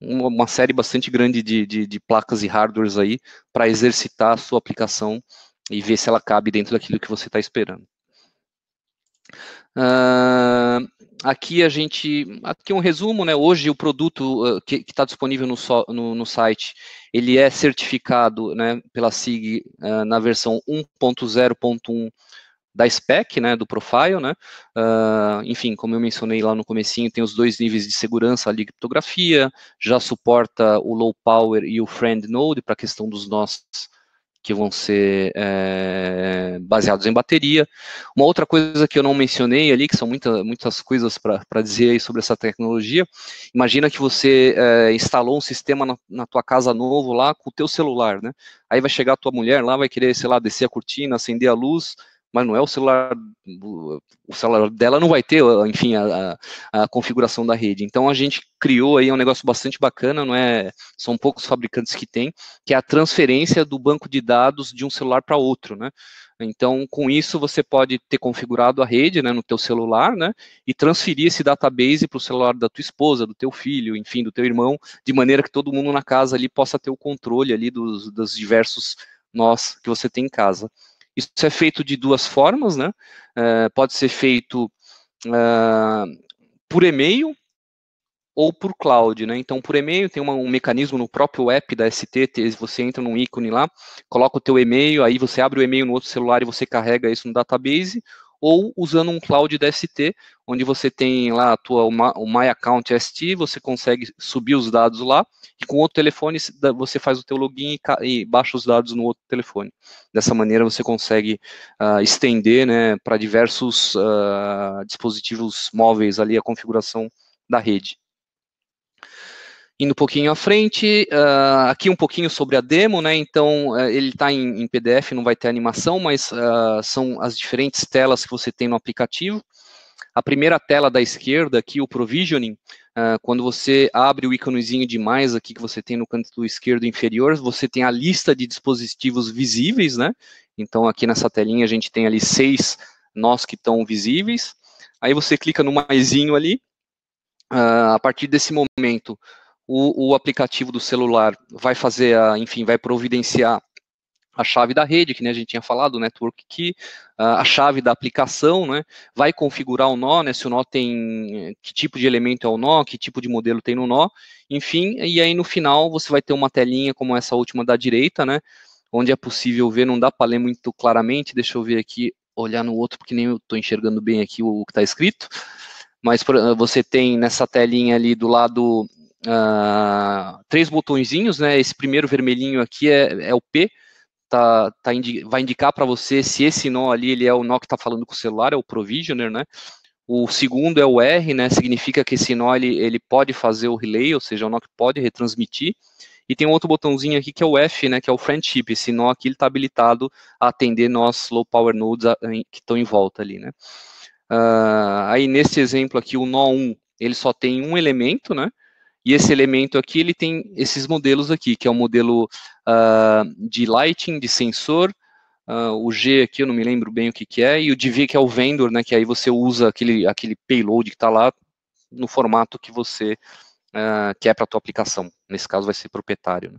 Uma, uma série bastante grande de, de, de placas e hardwares aí para exercitar a sua aplicação e ver se ela cabe dentro daquilo que você está esperando. Uh, aqui a gente, aqui um resumo, né? Hoje o produto uh, que está disponível no, so, no, no, site, ele é certificado, né, pela SIG uh, na versão 1.0.1 da spec, né, do profile, né, uh, enfim, como eu mencionei lá no comecinho, tem os dois níveis de segurança ali, criptografia, já suporta o low power e o friend node para a questão dos nós que vão ser é, baseados em bateria. Uma outra coisa que eu não mencionei ali, que são muita, muitas coisas para dizer sobre essa tecnologia, imagina que você é, instalou um sistema na, na, tua casa novo lá com o teu celular, né? Aí vai chegar a tua mulher lá, vai querer, sei lá, descer a cortina, acender a luz, mas não é o celular, o celular dela não vai ter, enfim, a, a, configuração da rede. Então a gente criou aí um negócio bastante bacana, não é? São poucos fabricantes que têm, que é a transferência do banco de dados de um celular para outro, né? Então, com isso, você pode ter configurado a rede né, no teu celular né, e transferir esse database para o celular da tua esposa, do teu filho, enfim, do teu irmão, de maneira que todo mundo na casa ali possa ter o controle ali dos, dos diversos nós que você tem em casa. Isso é feito de duas formas, né? Uh, pode ser feito uh, por e-mail ou por cloud, né? Então, por e-mail tem uma, um mecanismo no próprio app da ST, você entra num ícone lá, coloca o teu e-mail, aí você abre o e-mail no outro celular e você carrega isso no database, ou usando um cloud da ST, onde você tem lá a tua, o My Account ST, você consegue subir os dados lá, e com outro telefone você faz o teu login e, baixa os dados no outro telefone. Dessa maneira você consegue uh, estender né, para diversos uh, dispositivos móveis ali a configuração da rede indo um pouquinho à frente, uh, aqui um pouquinho sobre a demo, né? Então uh, ele está em, em, PDF, não vai ter animação, mas uh, são as diferentes telas que você tem no aplicativo. A primeira tela da esquerda aqui, o provisioning, quando você abre o íconezinho de mais aqui que você tem no canto esquerdo inferior, você tem a lista de dispositivos visíveis, né? Então aqui nessa telinha a gente tem ali seis nós que estão visíveis. Aí você clica no maisinho ali. a partir desse momento, o, o aplicativo do celular vai fazer, a, enfim, vai providenciar a chave da rede, que né, a gente tinha falado, o network key, a chave da aplicação, né, vai configurar o nó, né, se o nó tem, que tipo de elemento é o nó, que tipo de modelo tem no nó, enfim, e aí no final você vai ter uma telinha como essa última da direita, né, onde é possível ver, não dá para ler muito claramente, deixa eu ver aqui, olhar no outro, porque nem eu estou enxergando bem aqui o, que está escrito, mas você tem nessa telinha ali do lado uh, três botõezinhos, né? Esse primeiro vermelhinho aqui é, é o P, tá, tá indi vai indicar para você se esse nó ali ele é o nó que está falando com o celular, é o provisioner, né? O segundo é o R, né? Significa que esse nó ele, ele pode fazer o relay, ou seja, é o nó que pode retransmitir. E tem um outro botãozinho aqui que é o F, né, que é o friendship. Esse nó aqui está habilitado a atender nós low power nodes ah, que estão em volta ali, né. Uh, aí nesse exemplo aqui, o nó 1, ele só tem um elemento, né, e esse elemento aqui, ele tem esses modelos aqui, que é o um modelo uh, de lighting, de sensor, uh, o G aqui eu não me lembro bem o que, que é, e o DV, que é o vendor, né, que aí você usa aquele, aquele payload que está lá no formato que você uh, quer para a tua aplicação. Nesse caso vai ser proprietário. Né?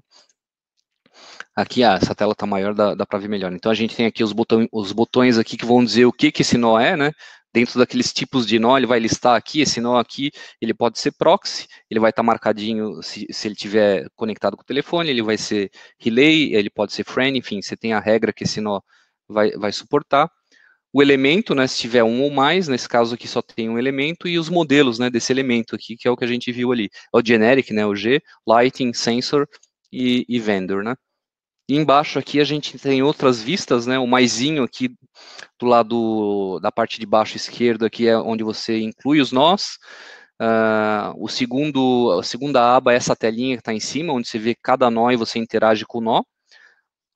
Aqui, ah, essa tela está maior, dá, dá para ver melhor. Então, a gente tem aqui os, botão, os botões aqui que vão dizer o que, que esse nó é, né? dentro daqueles tipos de nó, ele vai listar aqui, esse nó aqui, ele pode ser proxy, ele vai estar tá marcadinho, se, se ele tiver conectado com o telefone, ele vai ser relay, ele pode ser friend, enfim, você tem a regra que esse nó vai, vai suportar. O elemento, né, se tiver um ou mais, nesse caso aqui só tem um elemento, e os modelos, né, desse elemento aqui, que é o que a gente viu ali. É o generic, né, o G, lighting, sensor e, e vendor, né. E embaixo aqui a gente tem outras vistas, né? O maisinho aqui do lado da parte de baixo esquerdo aqui é onde você inclui os nós. Uh, o segundo, a segunda aba é essa telinha que está em cima, onde você vê cada nó e você interage com o nó.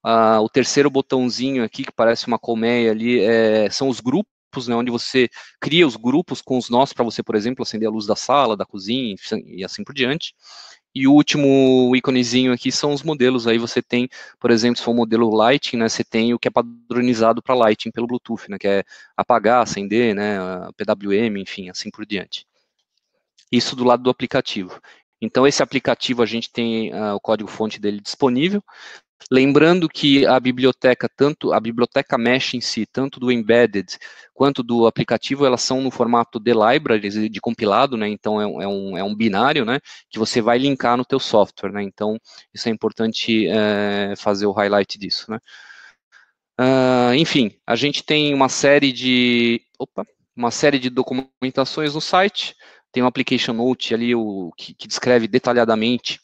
Uh, o terceiro botãozinho aqui, que parece uma colmeia ali, é, são os grupos, né, onde você cria os grupos com os nós para você, por exemplo, acender a luz da sala, da cozinha e assim, assim por diante. E o último íconezinho aqui são os modelos. Aí você tem, por exemplo, se for o modelo Lighting, né, você tem o que é padronizado para Lighting pelo Bluetooth, né, que é apagar, acender, né, PWM, enfim, assim por diante. Isso do lado do aplicativo. Então, esse aplicativo a gente tem uh, o código-fonte dele disponível. Lembrando que a biblioteca, tanto a biblioteca mesh em si, tanto do embedded quanto do aplicativo, elas são no formato de libraries, de compilado, né? Então é um, é um, é um binário, né? Que você vai linkar no teu software, né? Então isso é importante é, fazer o highlight disso, né? Uh, enfim, a gente tem uma série de, opa, uma série de documentações no site. Tem um application note ali o que, que descreve detalhadamente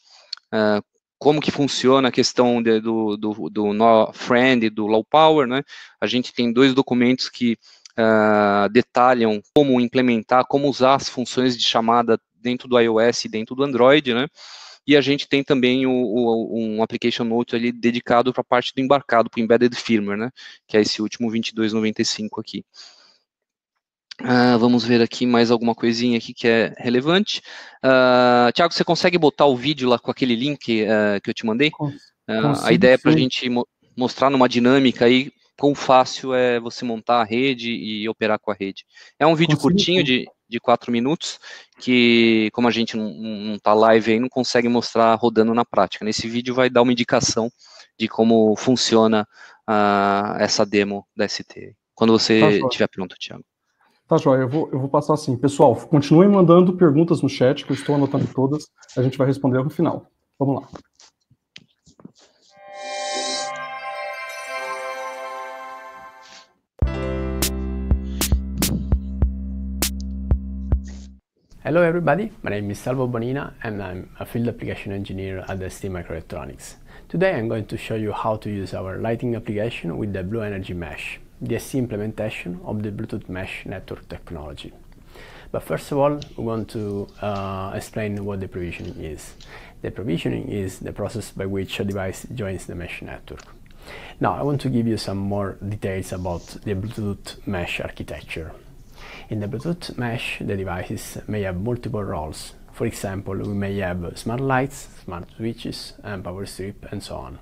uh, como que funciona a questão de, do, do, do no friend, do low power, né? A gente tem dois documentos que uh, detalham como implementar, como usar as funções de chamada dentro do iOS e dentro do Android, né? E a gente tem também o, o, um application note ali dedicado para a parte do embarcado, para o embedded firmware, né? Que é esse último 2295 aqui. Uh, vamos ver aqui mais alguma coisinha aqui que é relevante. Uh, ah, Tiago, você consegue botar o vídeo lá com aquele link uh, que eu te mandei? Uh, a ideia é para a gente mo mostrar numa dinâmica aí quão fácil é você montar a rede e operar com a rede. É um vídeo consigo. curtinho de, de quatro minutos, que como a gente não está live aí, não consegue mostrar rodando na prática. Nesse vídeo vai dar uma indicação de como funciona essa demo da ST. Quando você estiver tá pronto, Tiago. Tá, Joia, eu vou, eu vou passar assim. Pessoal, continuem mandando perguntas no chat, que eu estou anotando todas. A gente vai responder no final. Vamos lá. Hello everybody, my name is Salvo Bonina and I'm a field application engineer at ST Microelectronics. Today I'm going to show you how to use our lighting application with the Blue Energy Mesh. the SC implementation of the Bluetooth Mesh Network technology. But first of all, we want to uh, explain what the provisioning is. The provisioning is the process by which a device joins the mesh network. Now, I want to give you some more details about the Bluetooth mesh architecture. In the Bluetooth mesh, the devices may have multiple roles. For example, we may have smart lights, smart switches, and power strip, and so on.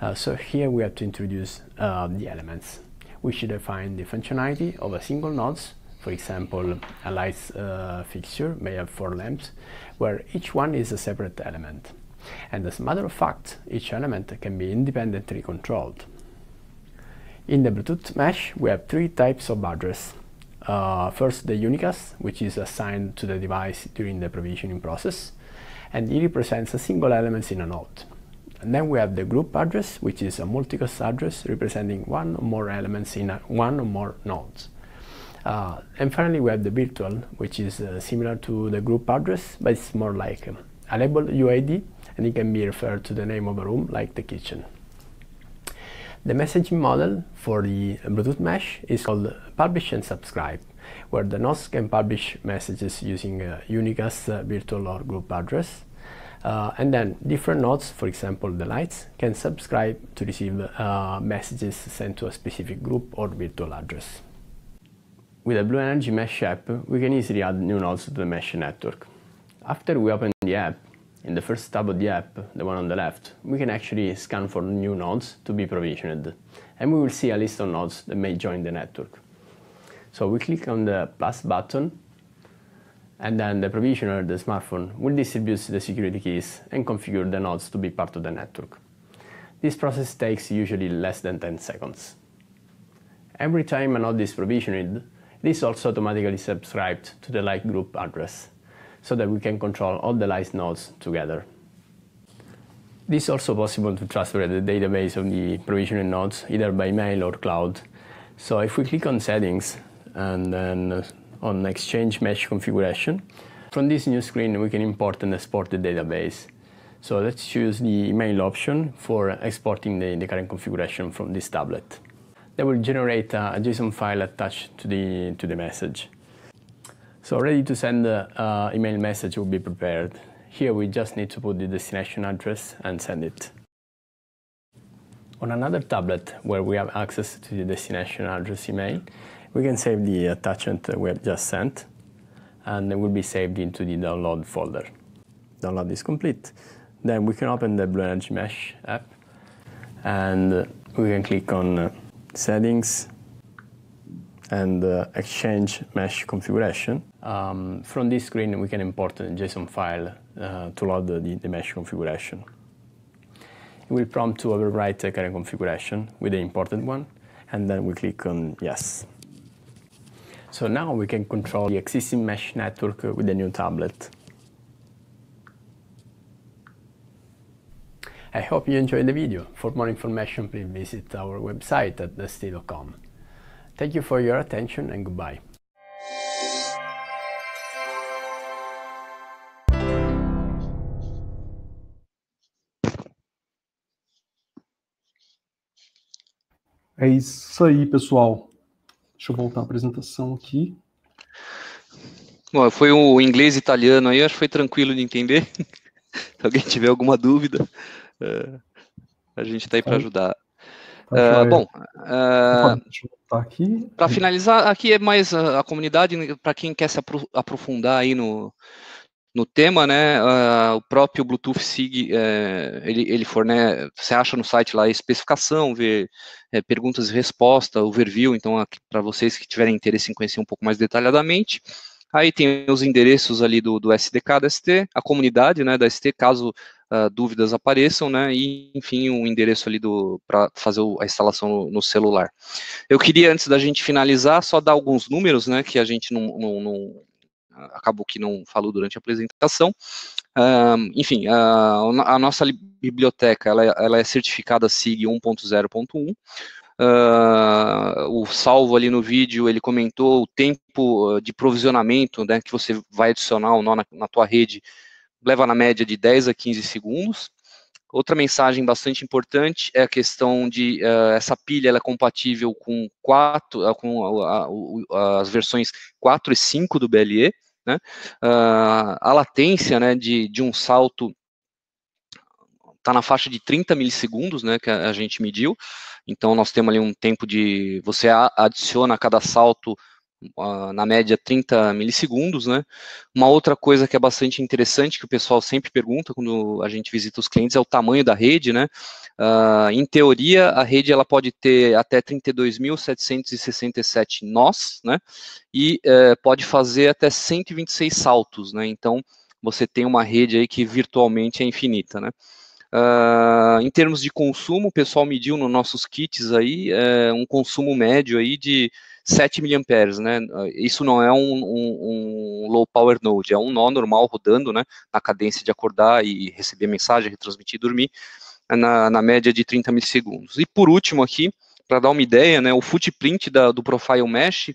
Uh, so here we have to introduce uh, the elements we should define the functionality of a single nodes. For example, a light uh, fixture may have four lamps, where each one is a separate element. And as a matter of fact, each element can be independently controlled. In the Bluetooth mesh, we have three types of address. Uh, first, the unicast, which is assigned to the device during the provisioning process, and it represents a single element in a node. And then we have the group address, which is a multicast address representing one or more elements in one or more nodes. Uh, and finally, we have the virtual, which is uh, similar to the group address, but it's more like um, a label UID, and it can be referred to the name of a room, like the kitchen. The messaging model for the Bluetooth mesh is called publish and subscribe, where the nodes can publish messages using a uh, unicast uh, virtual or group address, uh, and then different nodes, for example the lights, can subscribe to receive uh, messages sent to a specific group or virtual address. With the Blue Energy Mesh app, we can easily add new nodes to the mesh network. After we open the app, in the first tab of the app, the one on the left, we can actually scan for new nodes to be provisioned, and we will see a list of nodes that may join the network. So we click on the plus button and then the provisioner, the smartphone, will distribute the security keys and configure the nodes to be part of the network. This process takes usually less than 10 seconds. Every time a node is provisioned, it is also automatically subscribed to the light group address, so that we can control all the light nodes together. This is also possible to transfer the database of the provisioning nodes either by mail or cloud. So if we click on settings and then on Exchange Mesh configuration. From this new screen, we can import and export the database. So let's choose the email option for exporting the, the current configuration from this tablet. That will generate a, a JSON file attached to the, to the message. So ready to send the uh, email message will be prepared. Here we just need to put the destination address and send it. On another tablet where we have access to the destination address email, we can save the attachment we have just sent and it will be saved into the download folder. Download is complete. Then we can open the Blue Energy Mesh app and we can click on uh, settings and uh, exchange mesh configuration. Um, from this screen we can import a JSON file uh, to load the, the, mesh configuration. It will prompt to overwrite the current configuration with the imported one and then we click on yes. So now we can control the existing mesh network with the new tablet. I hope you enjoyed the video. For more information, please visit our website at thesty.com. Thank you for your attention and goodbye. É isso aí, pessoal. Deixa eu voltar a apresentação aqui. Bom, foi o inglês inglês italiano aí, acho que foi tranquilo de entender. Se alguém tiver alguma dúvida, uh, a gente está aí para tá. ajudar. Tá, uh, bom, é, uh, para finalizar, aqui é mais a, a comunidade, né, para quem quer se aprofundar aí no, no tema, né, uh, o próprio Bluetooth SIG, uh, ele, ele fornece, né, você acha no site lá especificação, vê é, perguntas e respostas, overview, então para vocês que tiverem interesse em conhecer um pouco mais detalhadamente. Aí tem os endereços ali do, do SDK da ST, a comunidade né, da ST, caso uh, dúvidas apareçam, né, e enfim, o um endereço ali para fazer a instalação no, no, celular. Eu queria, antes da gente finalizar, só dar alguns números, né, que a gente não, não, não acabou que não falou durante a apresentação. Um, enfim, a, a, nossa biblioteca ela, é, ela é certificada SIG 1.0.1. Uh, o salvo ali no vídeo, ele comentou o tempo ah, de provisionamento né, que você vai adicionar o nó na, na tua rede, leva na média de 10 a 15 segundos. Outra mensagem bastante importante é a questão de uh, essa pilha ela é compatível com quatro, ah, com a, a, a, as versões 4 e 5 do BLE. Né? Uh, a latência né, de, de um salto está na faixa de 30 milissegundos, né, que a, a gente mediu. Então, nós temos ali um tempo de. Você adiciona a cada salto na média 30 milissegundos, né? Uma outra coisa que é bastante interessante que o pessoal sempre pergunta quando a gente visita os clientes é o tamanho da rede, né? Uh, em teoria, a rede ela pode ter até 32.767 nós, né? E uh, pode fazer até 126 saltos, né? Então você tem uma rede aí que virtualmente é infinita, né? Uh, em termos de consumo, o pessoal mediu nos nossos kits aí eh, um consumo médio aí de 7 mA, né? Isso não é um, um, um, low power node, é um nó normal rodando, né? Na cadência de acordar e receber mensagem, retransmitir e dormir, na, na média de 30 milissegundos. E por último aqui, para dar uma ideia, né? O footprint da, do Profile Mesh,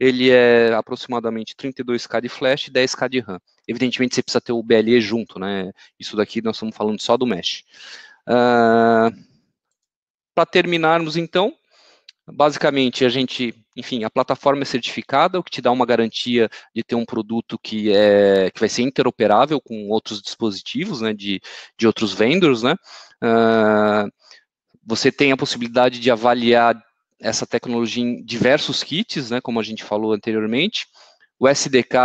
ele é aproximadamente 32K de flash e 10K de RAM. Evidentemente, você precisa ter o BLE junto, né? Isso daqui nós estamos falando só do mesh. Uh, ah, para terminarmos, então, basicamente, a gente enfim, a plataforma é certificada, o que te dá uma garantia de ter um produto que, é, que vai ser interoperável com outros dispositivos, né, de, de outros vendors, né, uh, você tem a possibilidade de avaliar essa tecnologia em diversos kits, né, como a gente falou anteriormente, o SDK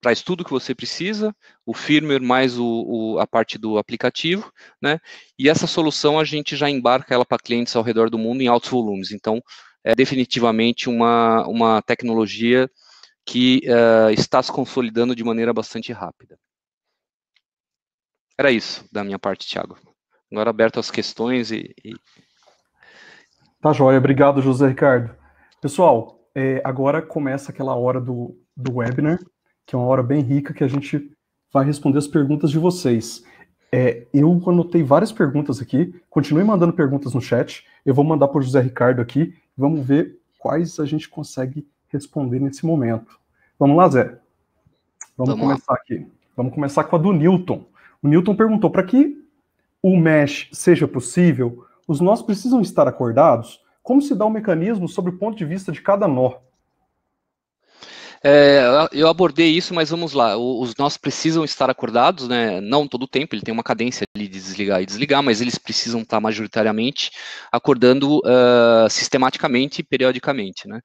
traz tudo que você precisa, o firmware mais o, o, a parte do aplicativo, né? E essa solução a gente já embarca ela para clientes ao redor do mundo em altos volumes. Então, é definitivamente uma, uma tecnologia que uh, está se consolidando de maneira bastante rápida. Era isso da minha parte, Thiago. Agora aberto às questões e. e... Tá joia, obrigado, José Ricardo. Pessoal, é, agora começa aquela hora do, do webinar, que é uma hora bem rica que a gente vai responder as perguntas de vocês. É, eu anotei várias perguntas aqui. Continue mandando perguntas no chat. Eu vou mandar para o José Ricardo aqui. Vamos ver quais a gente consegue responder nesse momento. Vamos lá, Zé? Vamos, Vamos começar lá. aqui. Vamos começar com a do Newton. O Newton perguntou: para que o mesh seja possível, os nós precisam estar acordados? Como se dá o um mecanismo sobre o ponto de vista de cada nó? É, eu abordei isso, mas vamos lá. Os nós precisam estar acordados, né? Não todo o tempo, ele tem uma cadência de desligar e desligar, mas eles precisam estar majoritariamente acordando uh, sistematicamente e periodicamente, né?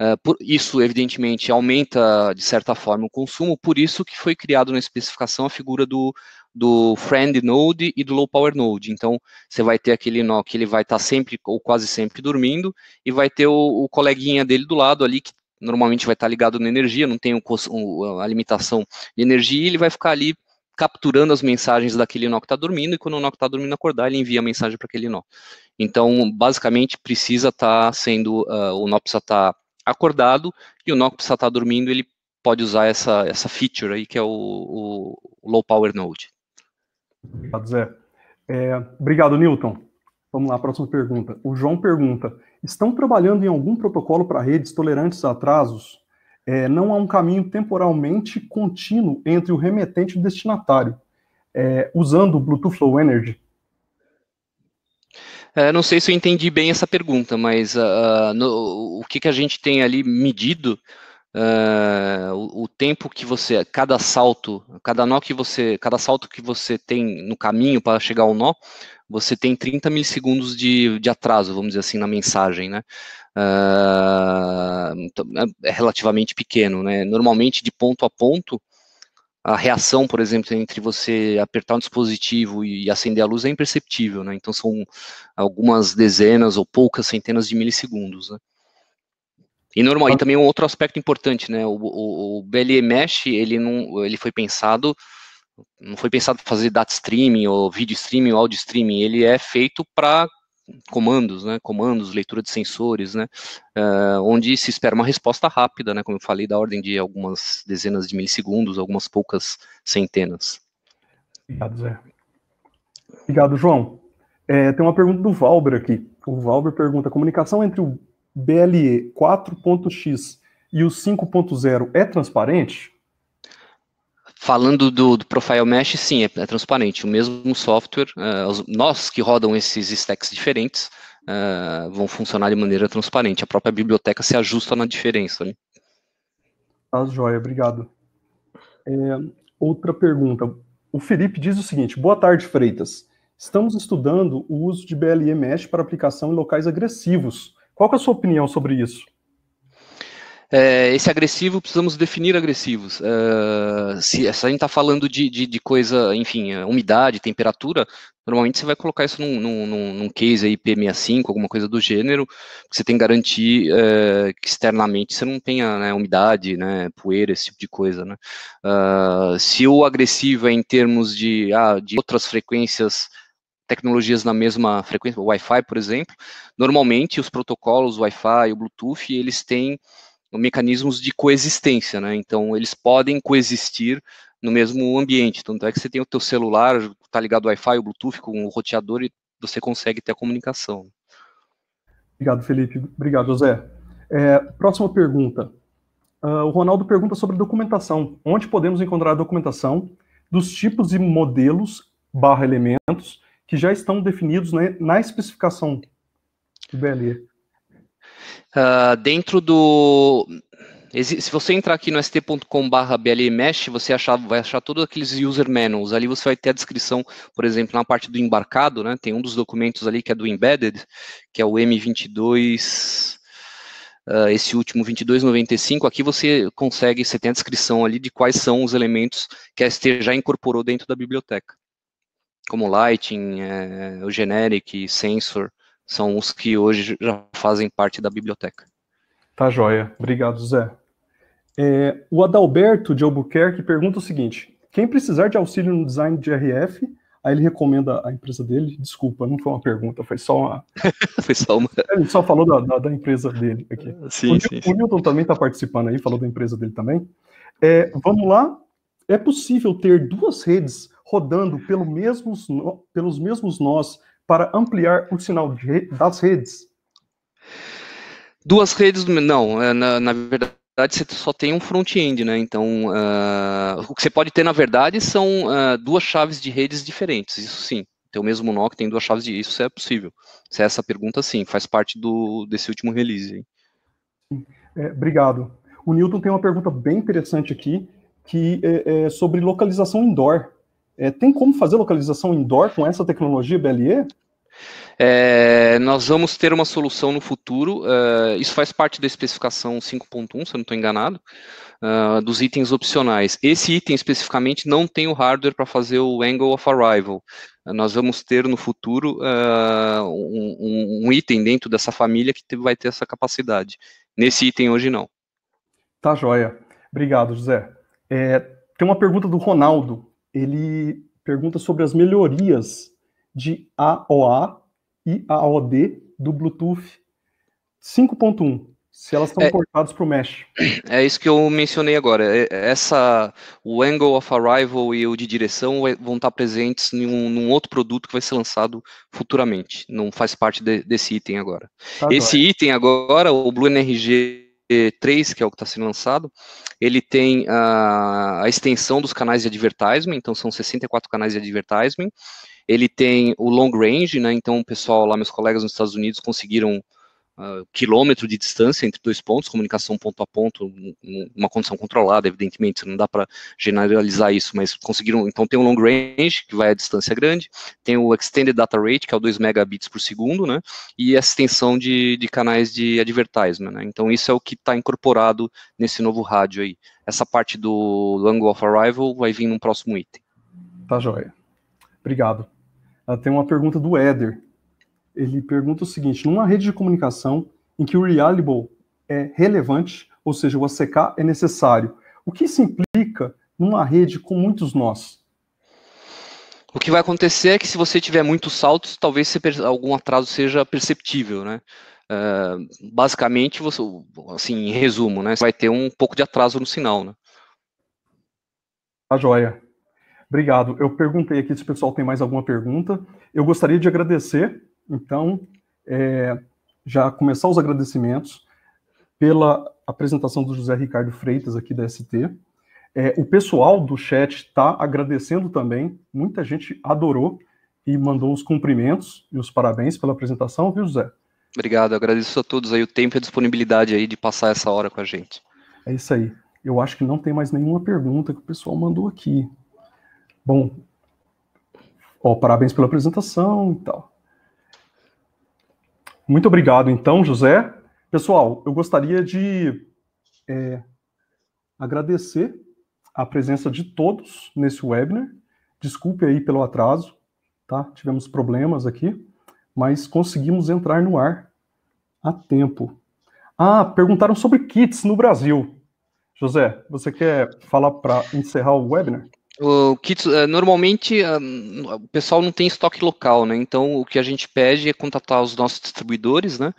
Uh, por, isso, evidentemente, aumenta, de certa forma, o consumo, por isso que foi criado na especificação a figura do, do friend node e do low power node. Então, você vai ter aquele nó que ele vai estar tá sempre ou quase sempre dormindo e vai ter o, o coleguinha dele do lado ali que normalmente vai estar ligado na energia, não tem a limitação de energia, e ele vai ficar ali capturando as mensagens daquele nó que está dormindo, e quando o nó que está dormindo acordar, ele envia a mensagem para aquele nó. Então, basicamente, precisa estar tá sendo, uh, o nó precisa estar tá acordado, e o nó que precisa estar tá dormindo, ele pode usar essa, essa feature aí, que é o, o Low Power Node. Obrigado, Zé. É, obrigado, Newton. Vamos lá, próxima pergunta. O João pergunta, estão trabalhando em algum protocolo para redes tolerantes a atrasos, é, não há um caminho temporalmente contínuo entre o remetente e o destinatário, é, usando o Bluetooth Low Energy? É, não sei se eu entendi bem essa pergunta, mas uh, no, o que, que a gente tem ali medido, uh, o, o, tempo que você, cada salto, cada nó que você, cada salto que você tem no caminho para chegar ao nó, você tem 30 milissegundos de, de atraso, vamos dizer assim, na mensagem, né? Uh, é relativamente pequeno, né? Normalmente, de ponto a ponto, a reação, por exemplo, entre você apertar um dispositivo e acender a luz é imperceptível, né? Então, são algumas dezenas ou poucas centenas de milissegundos, né? E, normal, e também um outro aspecto importante, né? O, o, o BLE Mesh, ele, não, ele foi pensado não foi pensado para fazer data streaming ou vídeo streaming ou áudio streaming, ele é feito para comandos, né, comandos, leitura de sensores, né, uh, onde se espera uma resposta rápida, né, como eu falei, da ordem de algumas dezenas de milissegundos, algumas poucas centenas. Obrigado, Zé. Obrigado, João. É, tem uma pergunta do Valber aqui. O Valber pergunta, a comunicação entre o BLE 4.x e o 5.0 é transparente? Falando do, do Profile Mesh, sim, é, é transparente. O mesmo software, uh, nós que rodam esses stacks diferentes, uh, vão funcionar de maneira transparente. A própria biblioteca se ajusta na diferença. Né? Tá, joia, obrigado. É, outra pergunta. O Felipe diz o seguinte: boa tarde, Freitas. Estamos estudando o uso de BLE Mesh para aplicação em locais agressivos. Qual é a sua opinião sobre isso? é, esse agressivo, precisamos definir agressivos. se, é, se, a gente está falando de, de, de, coisa, enfim, é, umidade, temperatura, normalmente você vai colocar isso num, num, num case IP 65 alguma coisa do gênero, você tem que garantir é, que externamente você não tenha né, umidade, né, poeira, esse tipo de coisa. Né? se o agressivo é em termos de, ah, de outras frequências tecnologias na mesma frequência, o Wi-Fi, por exemplo, normalmente os protocolos Wi-Fi, o Bluetooth, eles têm mecanismos de coexistência, né? Então, eles podem coexistir no mesmo ambiente. Tanto é que você tem o teu celular, tá ligado Wi-Fi, o Bluetooth com o roteador e você consegue ter a comunicação. Obrigado, Felipe. Obrigado, José. É, próxima pergunta. Uh, o Ronaldo pergunta sobre documentação. Onde podemos encontrar a documentação dos tipos e modelos barra elementos que já estão definidos né, na especificação do BLE? Uh, dentro do. Se você entrar aqui no st.com/barra blmesh, você achar, vai achar todos aqueles user manuals. Ali você vai ter a descrição, por exemplo, na parte do embarcado, né? Tem um dos documentos ali que é do embedded, que é o M22 uh, ah, esse último 2295, aqui você consegue, você tem a descrição ali de quais são os elementos que a ST já incorporou dentro da biblioteca, como Lighting, é, o Generic, Sensor, são os que hoje já fazem parte da biblioteca. Tá joia. Obrigado, Zé. É, o Adalberto de Albuquerque pergunta o seguinte: quem precisar de auxílio no design de RF, aí ele recomenda a empresa dele. Desculpa, não foi uma pergunta, foi só uma. foi só uma. Ele só falou da, da, da empresa dele aqui. Ah, sim, o, sim, o Newton sim. também está participando aí, falou da empresa dele também. É, vamos lá. É possível ter duas redes rodando pelo mesmos, pelos mesmos nós para ampliar o sinal das redes? Duas redes, não, é, na, na verdade você só tem um front-end, né? Então, uh, o que você pode ter, na verdade, são uh, duas chaves de redes diferentes, isso sim. Tem o mesmo nó que tem duas chaves de isso é possível. Se é essa pergunta, sim, faz parte do, desse último release. É, obrigado. O Newton tem uma pergunta bem interessante aqui, que é, é sobre localização indoor. É, tem como fazer localização indoor com essa tecnologia BLE? É, nós vamos ter uma solução no futuro. Uh, isso faz parte da especificação 5.1, se eu não estou enganado, uh, dos itens opcionais. Esse item especificamente não tem o hardware para fazer o angle of arrival. nós vamos ter no futuro é, um, um, item dentro dessa família que vai ter essa capacidade. Nesse item hoje não. Tá joia. Obrigado, José. É, tem uma pergunta do Ronaldo ele pergunta sobre as melhorias de AOA e AOD do Bluetooth 5.1 se elas estão é, portadas para o mesh. É isso que eu mencionei agora. É, é essa, o angle of arrival e o de direção vão estar presentes em um, num outro produto que vai ser lançado futuramente. Não faz parte de, desse item agora. Tá Esse agora. item agora, o BlueNRG 3, que é o que está sendo lançado, ele tem a, a, extensão dos canais de advertisement, então são 64 canais de advertisement. Ele tem o long range, né? Então o pessoal lá, meus colegas nos Estados Unidos, conseguiram ah, quilômetro de distância entre dois pontos, comunicação ponto a ponto, uma condição controlada, evidentemente, não dá para generalizar isso, mas conseguiram, então tem o long range, que vai a distância grande, tem o extended data rate, que é o 2 megabits por segundo, né, e a extensão de, de canais de advertisement, né, então isso é o que está incorporado nesse novo rádio aí. Essa parte do Language of Arrival vai vir num próximo item. Tá joia. Obrigado. Ah, tem uma pergunta do Éder ele pergunta o seguinte: numa rede de comunicação em que o reliable é relevante, ou seja, o ACK é necessário, o que isso implica numa rede com muitos nós? O que vai acontecer é que se você tiver muitos saltos, talvez algum atraso seja perceptível, né? Uh, basicamente, você, assim, em resumo, né? Você vai ter um pouco de atraso no sinal, né? Tá joia. Obrigado. Eu perguntei aqui se o pessoal tem mais alguma pergunta. Eu gostaria de agradecer então, é, já começar os agradecimentos pela apresentação do José Ricardo Freitas aqui da ST. É, o pessoal do chat está agradecendo também, muita gente adorou e mandou os cumprimentos e os parabéns pela apresentação, viu, José? Obrigado, agradeço a todos aí o tempo e a disponibilidade aí de passar essa hora com a gente. É isso aí. Eu acho que não tem mais nenhuma pergunta que o pessoal mandou aqui. Bom, ó, parabéns pela apresentação e tal. Muito obrigado, então, José. Pessoal, eu gostaria de é, agradecer a presença de todos nesse webinar. Desculpe aí pelo atraso, tá? Tivemos problemas aqui, mas conseguimos entrar no ar a tempo. Ah, perguntaram sobre kits no Brasil. José, você quer falar para encerrar o webinar? O kits, eh, normalmente eh, o pessoal não tem estoque local, né? Então o que a gente pede é contatar os nossos distribuidores, né?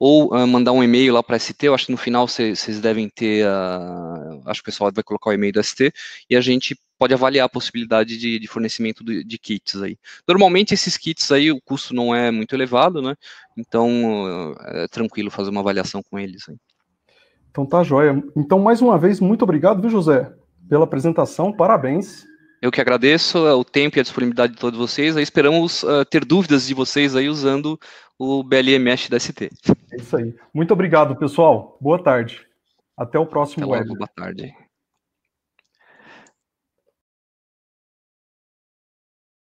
Ou uh, mandar um e-mail lá para a ST. Eu acho que no final vocês devem ter, uh, acho que o pessoal vai colocar o e-mail da ST e a gente pode avaliar a possibilidade de, de fornecimento de, de, kits aí. Normalmente esses kits aí o custo não é muito elevado, né? Então uh, é tranquilo fazer uma avaliação com eles. Aí. Então tá, joia. Então mais uma vez muito obrigado, viu José? pela apresentação, parabéns. Eu que agradeço é, o tempo e a disponibilidade de todos vocês. Aí esperamos uh, ter dúvidas de vocês aí usando o BLMS da ST. É isso aí. Muito obrigado, pessoal. Boa tarde. Até o próximo Até logo, web. Boa tarde.